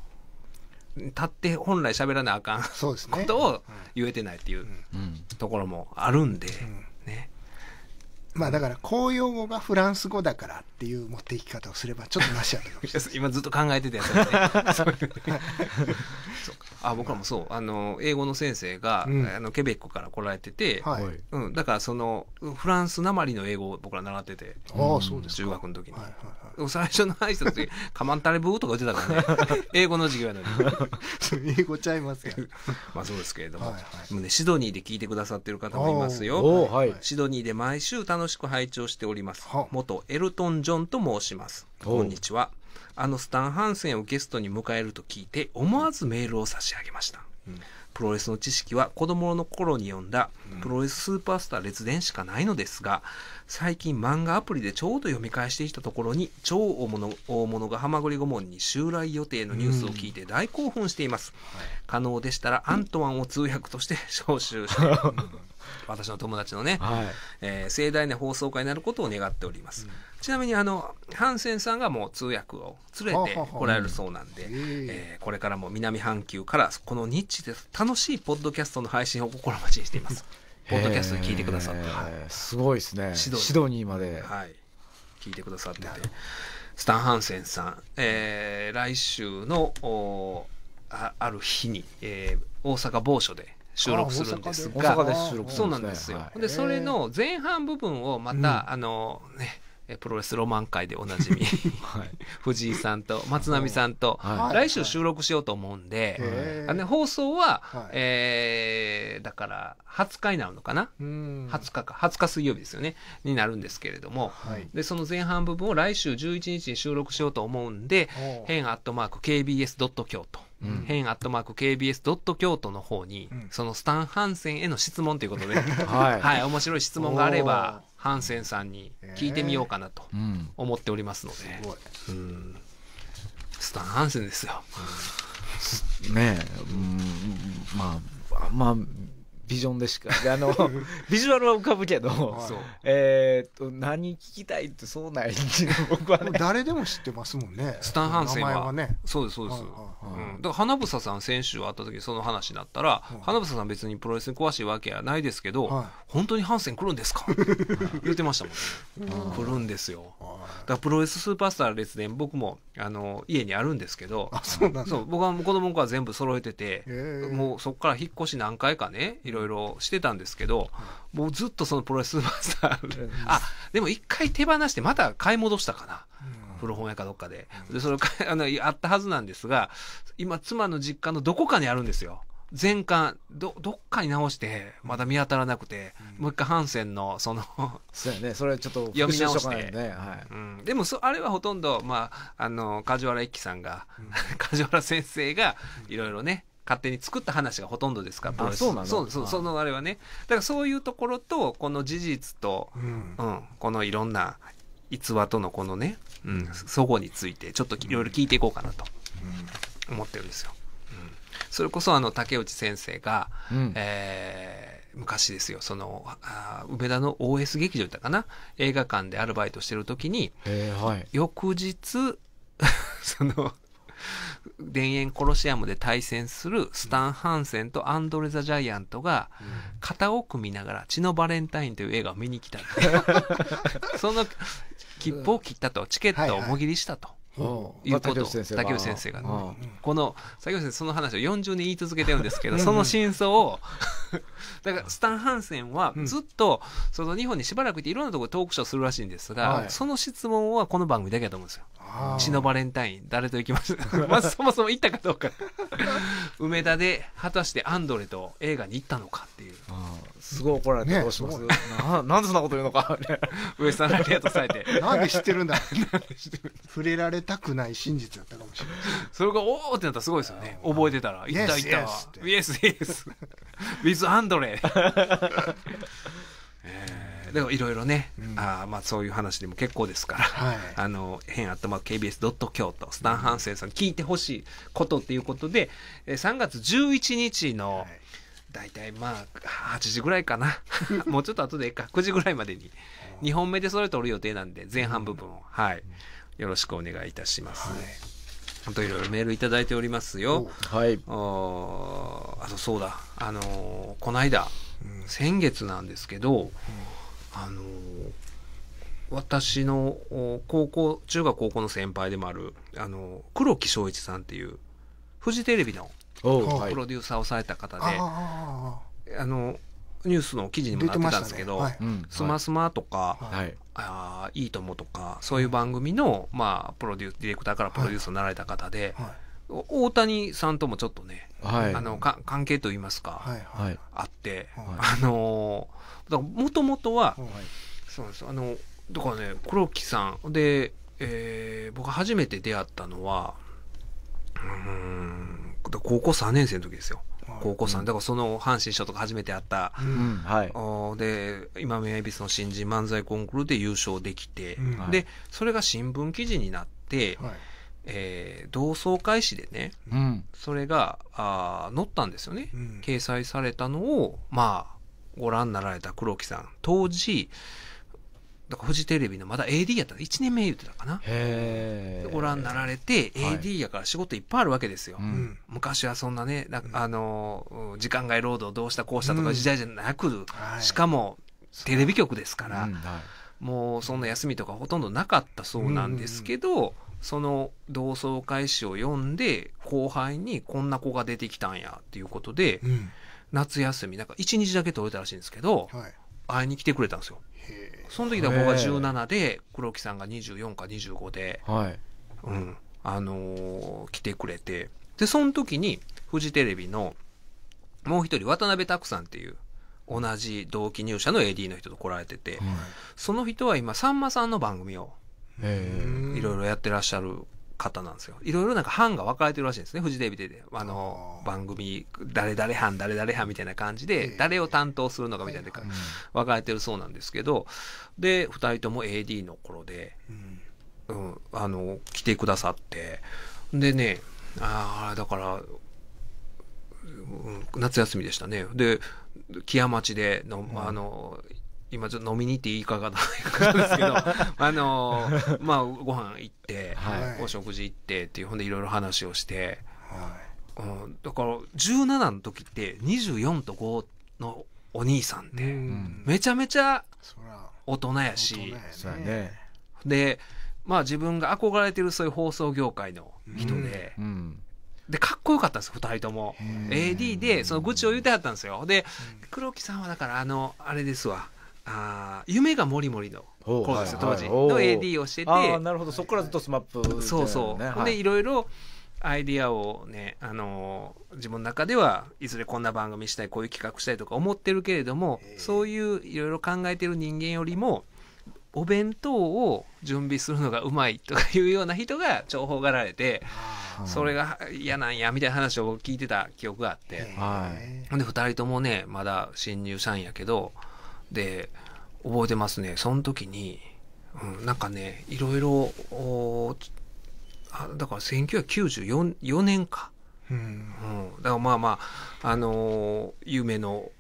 立って本来喋らなあかん、ことを言えてないっていうところもあるんで、ね、まあだから公用語がフランス語だからっていう持っていき方をすればちょっとなしやったかもしれない 今ずっと考えてたやつだねあ僕らもそう あの英語の先生が、うん、あのケベックから来られてて、はい、うん、だからそのフランスなまりの英語を僕ら習ってて、あそうです中学の時に、はいはいはい、最初の挨拶で「カマンタレブー」とか言ってたからね英語の授業やのに英語ちゃいますど。まあそうですけれどもはいはい、もうね、シドニーで聞いてくださってる方もいますよ、はい、シドニーで毎週楽楽しく拝聴しております。元エルトン・ジョンと申します。こんにちは。あのスタン・ハンセンをゲストに迎えると聞いて、思わずメールを差し上げました。うんプロレスの知識は子供の頃に読んだプロレススーパースター列伝しかないのですが、最近漫画アプリでちょうど読み返していたところに超大物大物がハマグリ顧問に襲来予定のニュースを聞いて大興奮しています。可能でしたらアントワンを通訳として招集して、私の友達のね、はい、えー、盛大な放送会になることを願っております、うん、ちなみにあのハンセンさんがもう通訳を連れてこられるそうなんで、えこれからも南半球からこのニッチで楽しいポッドキャストの配信を心待ちにしています ポッドキャストで聞いてくださって、はい、すごいですねシドニーまで、はい、聞いてくださっててスタン・ハンセンさん、えー、来週のある日に、えー、大阪某所で収録するんですが、大阪そうなんですよ。はい、でそれの前半部分をまた、あのね。プロレスロマン界でおなじみ、はい、藤井さんと松波さんと、来週収録しようと思うんで、はい、放送は、はい、えー、だから20日になるのかな20日か20日水曜日ですよねになるんですけれども、はい、でその前半部分を来週11日に収録しようと思うんで「変アットマーク KBS. 京都」変アットマーク KBS ドット京都の方に、そのスタン・ハンセンへの質問ということで、はい、はい、面白い質問があればハンセンさんに聞いてみようかなと思っておりますので、えーうん、スタン・ハンセンですよ。ねえ、うん、まあまあビジョンでしか あのビジュアルは浮かぶけど、えっと何聞きたいってそうない僕は、ね、誰でも知ってますもんねスタン・ハンセンはねそうですそうです、はいはいうん、だから花房さん先週会った時その話になったら、花房さん別にプロレスに詳しいわけはないですけど、はい、本当にハンセン来るんですか 言ってましたもんね、来るんですよだからプロレススーパースター列伝僕もあの家にあるんですけどそう僕は子供の頃は全部揃えててもうそこから引っ越し何回かねいろいろしてたんですけど、もうずっとそのプロレススーパースターあでも一回手放してまた買い戻したかな、古本屋かどっかで。で、それ あの、あったはずなんですが、今、妻の実家のどこかにあるんですよ。全巻どどっかに直してまだ見当たらなくて、うん、もう一回ハンセンのそのそうやねそれちょっと 読み直して、はいうん、でもそあれはほとんど、まあ、あの梶原一騎さんが、うん、梶原先生がいろいろね、勝手に作った話がほとんどですから、そうなのそうそう、そのあれはね。だからそういうところと、この事実と、うん、うん、このいろんな逸話とのこのね、うん、祖語についてちょっといろいろ聞いていこうかなと思ってるんですよ。うん、それこそあの竹内先生が、うん、えー、昔ですよそのあ梅田の OS 劇場だかな映画館でアルバイトしてる時に、えーはい、翌日 その。田園コロシアムで対戦するスタン・ハンセンとアンドレ・ザ・ジャイアントが肩を組みながら「血のバレンタイン」という映画を見に来た その切符を切ったと、チケットをもぎりしたと。はいはいいうこと竹内先生が、ね、この竹内先生その話を40年言い続けてるんですけどその真相を だからスタン・ハンセンはずっとその日本にしばらくいていろんなところでトークショーするらしいんですが、その質問はこの番組だけだと思うんですよ。血のバレンタイン誰と行きましたまず そもそも行ったかどうか梅田で果たしてアンドレと映画に行ったのかっていうすごい怒られてどうします、ね、ななんでそんなこと言うのか 上さんありがとうされてなんで知ってるんだ触れられたくない真実だったかもしれないそれがおおってなったらすごいですよね覚えてたら「いっいイエスイエス」「ウィズ・アンドレ」でもいろいろね、うん、あまあそういう話でも結構ですから、はい、あの変あったま KBS ドット京都スタンハンセンさん聞いてほしいことっていうことで、えー、3月11日の、はい、大体まあ8時ぐらいかな もうちょっと後でか9時ぐらいまでに2本目でそれ撮る予定なんで前半部分を、はい、よろしくお願いいたします、ね。本当いろいろメールいただいておりますよ。はい。あとそうだ、あのー、この間、うん、先月なんですけど、うん、あのー、私の高校、中学高校の先輩でもある、あの黒木昭一さんっていう、フジテレビのプロデューサーをされた方で、あのニュースの記事にもなってたんですけど「ねはい、スマスマ」とか、はい、あ「いいとも」とかそういう番組の、まあ、プロデュースディレクターからプロデュースになられた方で、はい、大谷さんともちょっとね、はい、あのか関係といいますか、はいはい、あって、あのもともとは、そうですあのだからね黒木さんで、えー、僕初めて出会ったのはうん高校3年生の時ですよ。高校さん、だからその阪神諸島とか初めて会った、うんはい、で今宮恵比寿の新人漫才コンクールで優勝できて、うん、でそれが新聞記事になって、はい、えー、同窓会誌でね、うん、それがあ載ったんですよね、掲載されたのをまあご覧になられた黒木さん当時だからフジテレビのまだ AD やったら1年目言ってたかなご覧になられて AD やから仕事いっぱいあるわけですよ、はい昔はそんなねあの時間外労働どうしたこうしたとか時代じゃなく、うんしかもテレビ局ですから、はい、もうそんな休みとかほとんどなかったそうなんですけど、その同窓会誌を読んで後輩にこんな子が出てきたんやっていうことで、夏休みなんか1日だけ取れたらしいんですけど、会いに来てくれたんですよ。その時は僕が17で黒木さんが24か25で、はいうん、あのー、来てくれてでその時にフジテレビのもう一人渡辺拓さんっていう同じ同期入社の AD の人と来られてて、はい、その人は今さんまさんの番組をいろいろやってらっしゃる方なんですよ。いろいろなんか班が分かれてるらしいんですね、フジテレビで。あの、番組、誰々班、誰々班みたいな感じで、誰を担当するのかみたいな、分かれてるそうなんですけど、で、2人とも AD の頃で、うん、あの、来てくださって、でね、ああ、だから、夏休みでしたね。で、木屋町での、あの、うん今ちょっと飲みに行っていいかがないかですけど あのー、まあご飯行って、はい、お食事行ってっていうほんでいろいろ話をして、はいうん、だから17の時って24と5のお兄さんで、めちゃめちゃ大人やし、ね、でまあ自分が憧れてるそういう放送業界の人で。うんうんで、かっこよかったんです、二人とも。AD で、その愚痴を言うてはったんですよ。で、黒木さんはだから、あの、あれですわ。あ夢がもりもりの頃ですよ、当時の AD をしてて、なるほどそこからずっとスマップ、ね、そうそう、でいろいろアイディアをね、あのー、自分の中ではいずれこんな番組したいこういう企画したいとか思ってるけれどもそういういろいろ考えてる人間よりもお弁当を準備するのがうまいとかいうような人が重宝がられて、それが嫌なんやみたいな話を聞いてた記憶があって、ほんで2人ともねまだ新入社員やけど。で覚えてますねその時に、うん、なんかねいろいろあだから1994年か、うん、うん、だからまあまああのー、夢の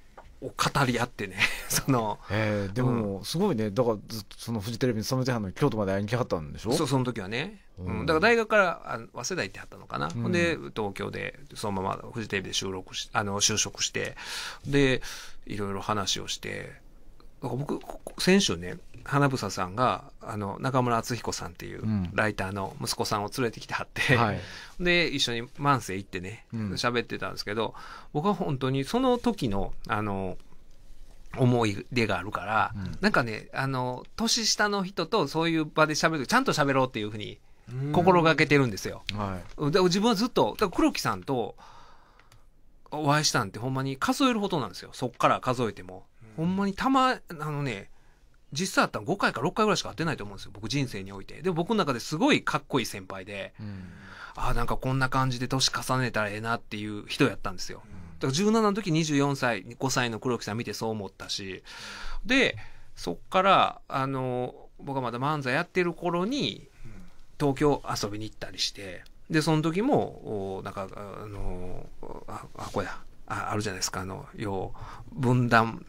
を語り合ってね その、えー、でもすごいね、うん、だからそのフジテレビに勤めてはんの京都まで会いに来はったんでしょそうその時はね、うん、だから大学からあ早稲田行ってはったのかな、うん、で東京でそのままフジテレビで収録しあの就職してでいろいろ話をして僕、先週ね、花房さんがあの中村敦彦さんっていうライターの息子さんを連れてきてはって、うんはい、で一緒に万世行ってね喋、ってたんですけど、僕は本当にその時のあの思い出があるから、うん、なんかねあの年下の人とそういう場で喋るちゃんと喋ろうっていうふうに心がけてるんですよ。はい、で自分はずっと黒木さんとお会いしたんってほんまに数えるほどなんですよそっから数えても。ほんまにたま、あのね、実際あったら5回か6回ぐらいしか会ってないと思うんですよ僕人生においてで僕の中ですごいかっこいい先輩で、うん、ああなんかこんな感じで年重ねたらええなっていう人やったんですよ、だから17の時24歳5歳の黒木さん見てそう思ったしでそっからあの僕はまだ漫才やってる頃に東京遊びに行ったりしてでその時もおなんかあのああこれああるじゃないですかあの要分断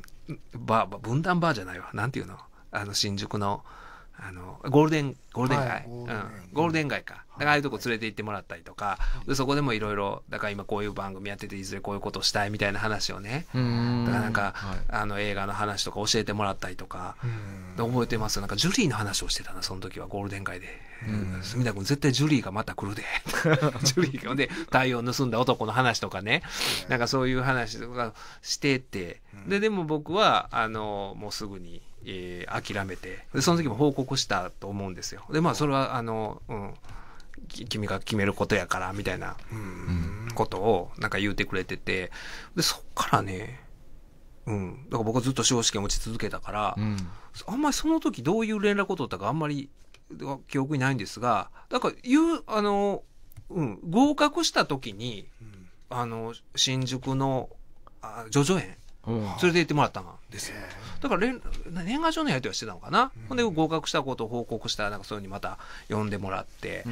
バー、分断バーじゃないわ。なんていうのあの、新宿の、あのゴールデンゴールデン街、はい、うん、ゴールデン街か、だからああいうとこ連れて行ってもらったりとか、はい、そこでもいろいろだから今こういう番組やってていずれこういうことしたいみたいな話をねだからなんか、はい、あの映画の話とか教えてもらったりとか覚えてますなんかジュリーの話をしてたなその時はゴールデン街で「隅田君絶対ジュリーがまた来るで」ジュリーがで太陽盗んだ男の話とかねなんかそういう話とかしててででも僕はあのもうすぐに。えー、諦めてでその時も報告したと思うんですよ。でまあそれはあの、うん、君が決めることやからみたいな、うん、ことをなんか言うてくれててでそっからねうん、だから僕はずっと司法試験落ち続けたから、うん、あんまりその時どういう連絡を取ったかあんまり記憶にないんですがだから言うあの、うん、合格した時に、うん、あの新宿のあ叙々苑連れて行ってもらったんですよ。だから年年賀状のやり取りはしてたのかな、んで合格したことを報告したらなんかそういうふうにまた呼んでもらって、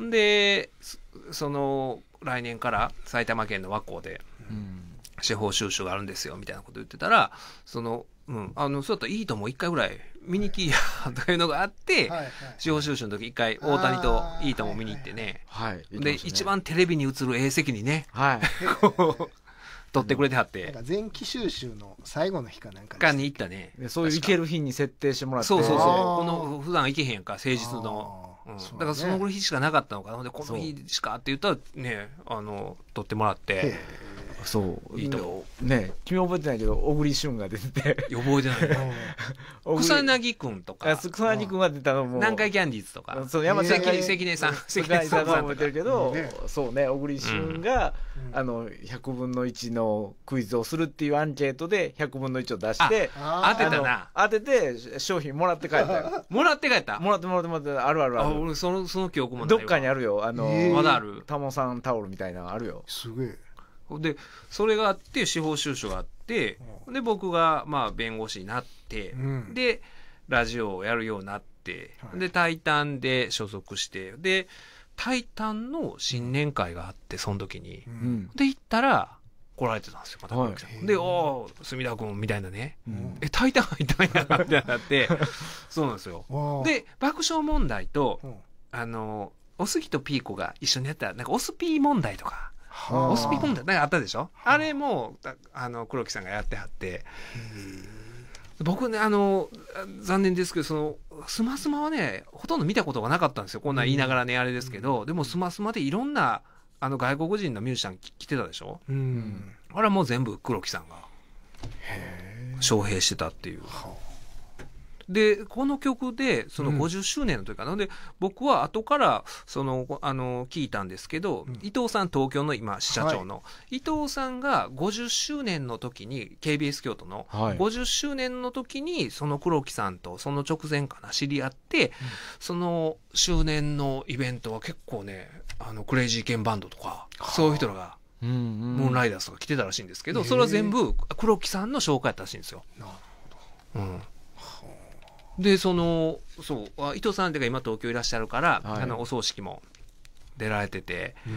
んでその来年から埼玉県の和光で司法修習があるんですよみたいなこと言ってたらそのうん、あのそうだったらいいともう1回ぐらい見に来やというのがあって、はいはい、司法修習の時1回大谷といいとも見に行ってね、はい、はい、で、ね、一番テレビに映る A 席にね、はい、撮ってくれてはって前期収集の最後の日かなんかかに行ったねそういう行ける日に設定してもらってそうそうそうこの普段行けへんか誠実の、うんね、だからその日しかなかったのかなでこの日しかって言ったらねあの撮ってもらって。そういいとね君覚えてないけど小栗旬が出てて覚えてない 草薙君とか草薙君が出たのも南海キャンディーズとかそう山関関根さん関根さん覚えてるけど、ね、そうね小栗旬が、うん、あの100分の1のクイズをするっていうアンケートで100分の1を出して当てたな当てて商品もらって帰ったよ もらって帰ったもらってもらってもらってあるあるある俺そのその記憶もどっかにあるよあのまだあるタモさんタオルみたいなあるよすげえでそれがあって司法修習があってで僕がまあ弁護士になって、うん、でラジオをやるようになって、はい、で「タイタン」で所属してで「タイタン」の新年会があってその時に、うん、で行ったら来られてたんですよ、また、はい、で、おー、隅田君みたいなね、うん、え、タイタン入ったんやな、みたいになって、そうなんですよ。で、爆笑問題と、うん、あの、おすぎとピーコが一緒にやった、なんか、おすピー問題とか、あ、おコンテなんかあったでしょ、あ、れもあの黒木さんがやってはって僕ねあの残念ですけどそのスマスマはねほとんど見たことがなかったんですよこんなん言いながらね、あれですけどでもスマスマでいろんなあの外国人のミュージシャン来てたでしょ、うん、あれはもう全部黒木さんが招聘してたっていう。はでこの曲でその50周年の時かな、うん、で僕は後からそのあの聞いたんですけど、うん、伊藤さん東京の今支社長の、はい、伊藤さんが50周年の時に KBS 京都の50周年の時にその黒木さんとその直前かな知り合って、うん、その周年のイベントは結構ねあのクレイジーケンバンドとかそういう人らが。うんうん、ムーンライダースが来てたらしいんですけど、それは全部黒木さんの紹介やったらしいんですよ。なるほど、うんでそのそう伊藤さんっていうか今東京いらっしゃるから、はい、あのお葬式も出られてて、う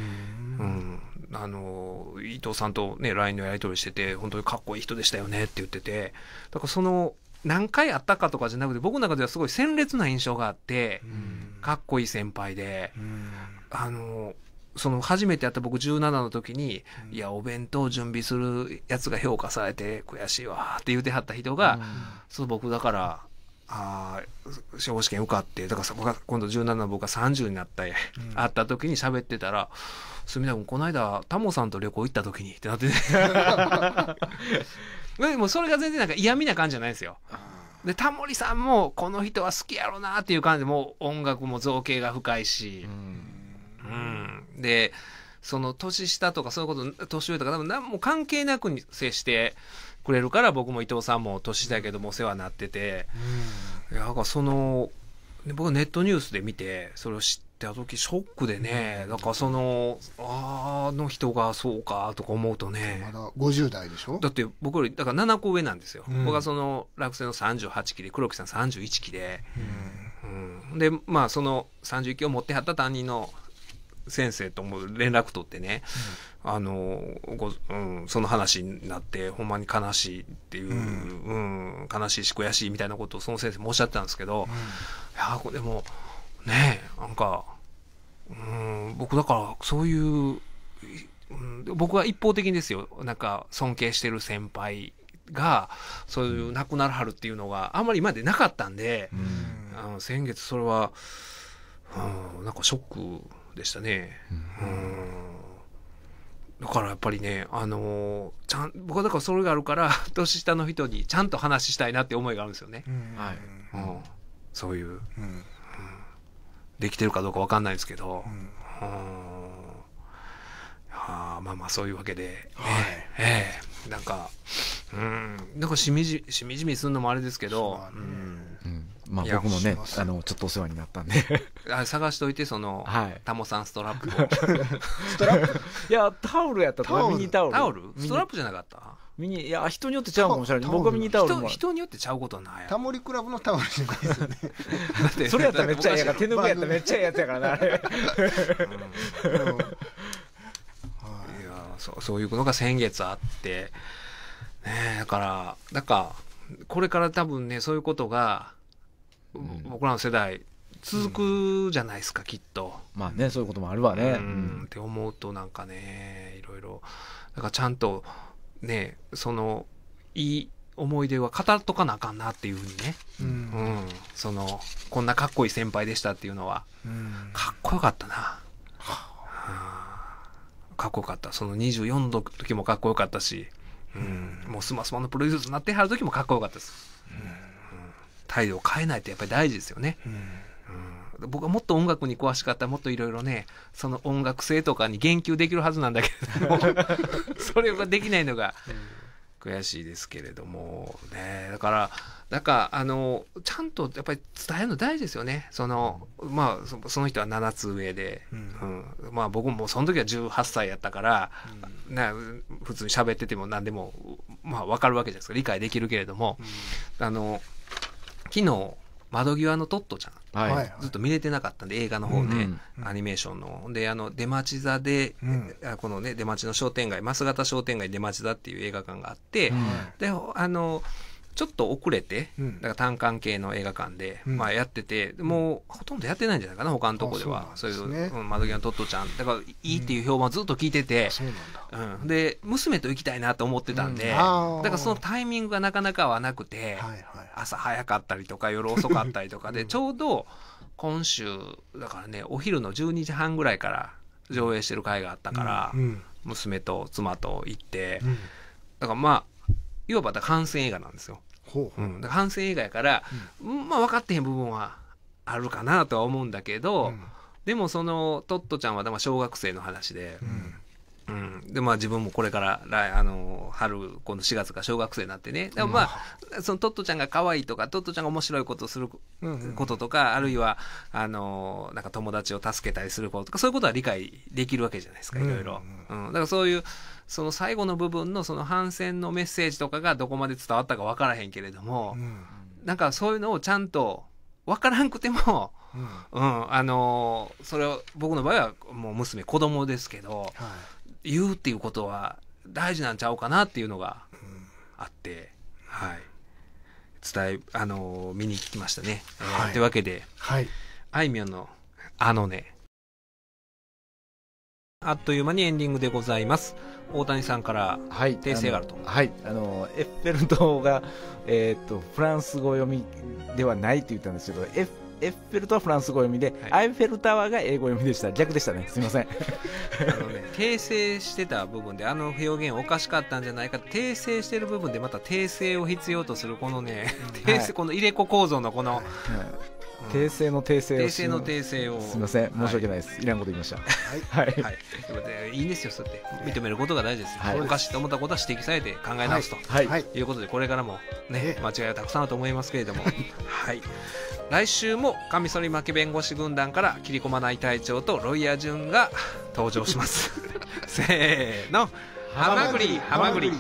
ん、あの伊藤さんと、ね、LINE のやり取りしてて本当にかっこいい人でしたよねって言っててだからその何回あったかとかじゃなくて僕の中ではすごい鮮烈な印象があって、かっこいい先輩で、あのその初めてやった僕17の時に、いやお弁当準備するやつが評価されて悔しいわって言うてはった人が、そう僕だからあ司法試験受かってだからそこが今度17僕が30になった、うん、会った時に喋ってたら「すみだせんこの間タモさんと旅行行った時に」ってなってて でもそれが全然なんか嫌味な感じじゃないですよ。でタモリさんもこの人は好きやろなっていう感じでもう音楽も造形が深いし、うん、うん、でその年下とかそういうこと年上とか多分何も関係なく接して。くれるから僕も伊藤さんも年だけどもお世話になってて、うん、なんかその僕ネットニュースで見てそれを知った時ショックでね、うん、なんかそのあの人がそうかとか思うとねまだ50代でしょだって僕よりだから7個上なんですよ、うん、僕はその落選の38期で黒木さん31期で、うん、うん、でまあその31期を持ってはった担任の先生とも連絡取ってね、うん、あのご、うん、その話になってほんまに悲しいっていう、うん、うん、悲しいし悔しいみたいなことをその先生もおっしゃってたんですけど、うん、いやでもねなんか、うん、僕だからそういう、うん、僕は一方的にですよなんか尊敬してる先輩がそういう亡くなるはるっていうのがあんまり今までなかったんで、あの先月それは、うん、なんかショック。でしたね。うん、だからやっぱりね、あのちゃん僕はだからそれがあるから 年下の人にちゃんと話したいなって思いがあるんですよね。はいうん、そういう、うんうん、できてるかどうか分かんないですけど、うん、はあまあまあそういうわけで、はいええなんかうんなんかしみじしみじみするのもあれですけど、うんまあ、僕もねあのちょっとお世話になったんであ探しといてその、はい、タモさんストラップ ストラップいやタオルやったタミニタオルタオルストラップじゃなかったミニいや人によってちゃうかもしれない僕はミニタオルも人によってちゃうことないタモリクラブのタオルじゃないですよねそれやったらめっちゃええやから手ぬぐいやったらめっちゃええやつやからなあれ、うんいやそうそういうのが先月あってねだからだからこれから多分ねそういうことが僕らの世代続くじゃないですか、きっとまあねそういうこともあるわね、うんって思うとなんかねいろいろだからちゃんとねそのいい思い出は語っとかなあかんなっていうふうにね、うん、うん、そのこんなかっこいい先輩でしたっていうのは、うん、かっこよかったな、はあ、かっこよかったその24の時もかっこよかったし、うん、もうスマスマのプロデュースになってはる時もかっこよかったです、うん態度を変えないってやっぱり大事ですよね。うん僕はもっと音楽に詳しかったらもっといろいろねその音楽性とかに言及できるはずなんだけれども それができないのが悔しいですけれどもねだからだからあのちゃんとやっぱり伝えるの大事ですよねそのまあその人は7つ上で、うん、うん、まあ僕もその時は18歳やったから、うん、な普通に喋ってても何でもまあ分かるわけじゃないですか理解できるけれども、うん、あの昨日窓際のトットちゃん、はい、ずっと見れてなかったんで映画の方で、うんうん、アニメーションのであの出町座で、うん、このね出町の商店街枡形商店街出町座っていう映画館があって、うん、であのちょっと遅れて、うん、だから単館系の映画館で、うん、まあ、やっててもうほとんどやってないんじゃないかな他のとこではそうで、ね、そういう窓際のトットちゃんだからいいっていう評判ずっと聞いてて、うん、で娘と行きたいなと思ってたんで、だからそのタイミングがなかなかはなくて、はいはい、朝早かったりとか夜遅かったりとかで、ちょうど今週だからねお昼の12時半ぐらいから上映してる回があったから、娘と妻と行って、だからまあいわば反戦映画なんですよ。ほう、うん、反戦映画やから、うん、まあ分かってへん部分はあるかなとは思うんだけど、うん、でもそのトットちゃんは小学生の話で。うん、でまあ自分もこれから来あの春この4月が小学生になってねでもまあ、そのトットちゃんが可愛いとかトットちゃんが面白いことすることとか、あるいはあのなんか友達を助けたりすることとかそういうことは理解できるわけじゃないですかいろいろ、うんだからそういうその最後の部分のその反戦のメッセージとかがどこまで伝わったか分からへんけれども、うん、なんかそういうのをちゃんと分からんくても、うん、うん、あのー、それを僕の場合はもう娘子供ですけど、はい、言うっていうことは大事なんちゃうかなっていうのがあって、うん、はい、伝えあのー、見に来ましたね。はい、というわけで、はい、あいみょんの「あのね」あっという間にエンディングでございます。大谷さんから訂正があると、はい、あの、はい、エッフェル塔が、えーと、フランス語読みではないって言ったんですけどエッエッフェル塔はフランス語読みで、はい、アイフェルタワーが英語読みでした逆でしたねすみません あの、ね、訂正してた部分であの表現おかしかったんじゃないか訂正してる部分でまた訂正を必要とするこのね、はい、この入れ子構造のこの、訂正の訂正を訂正の訂正をすみません申し訳ないです、い、らんこと言いましたはい、はいい、いんですよそうやって認めることが大事です、おかしいと思ったことは指摘されて考え直すと、い、うことでこれからもね間違いはたくさんあると思いますけれどもはい来週もカミソリ負け弁護士軍団から切り込まない隊長とロイヤー順が登場します せーのハマグリハマグリ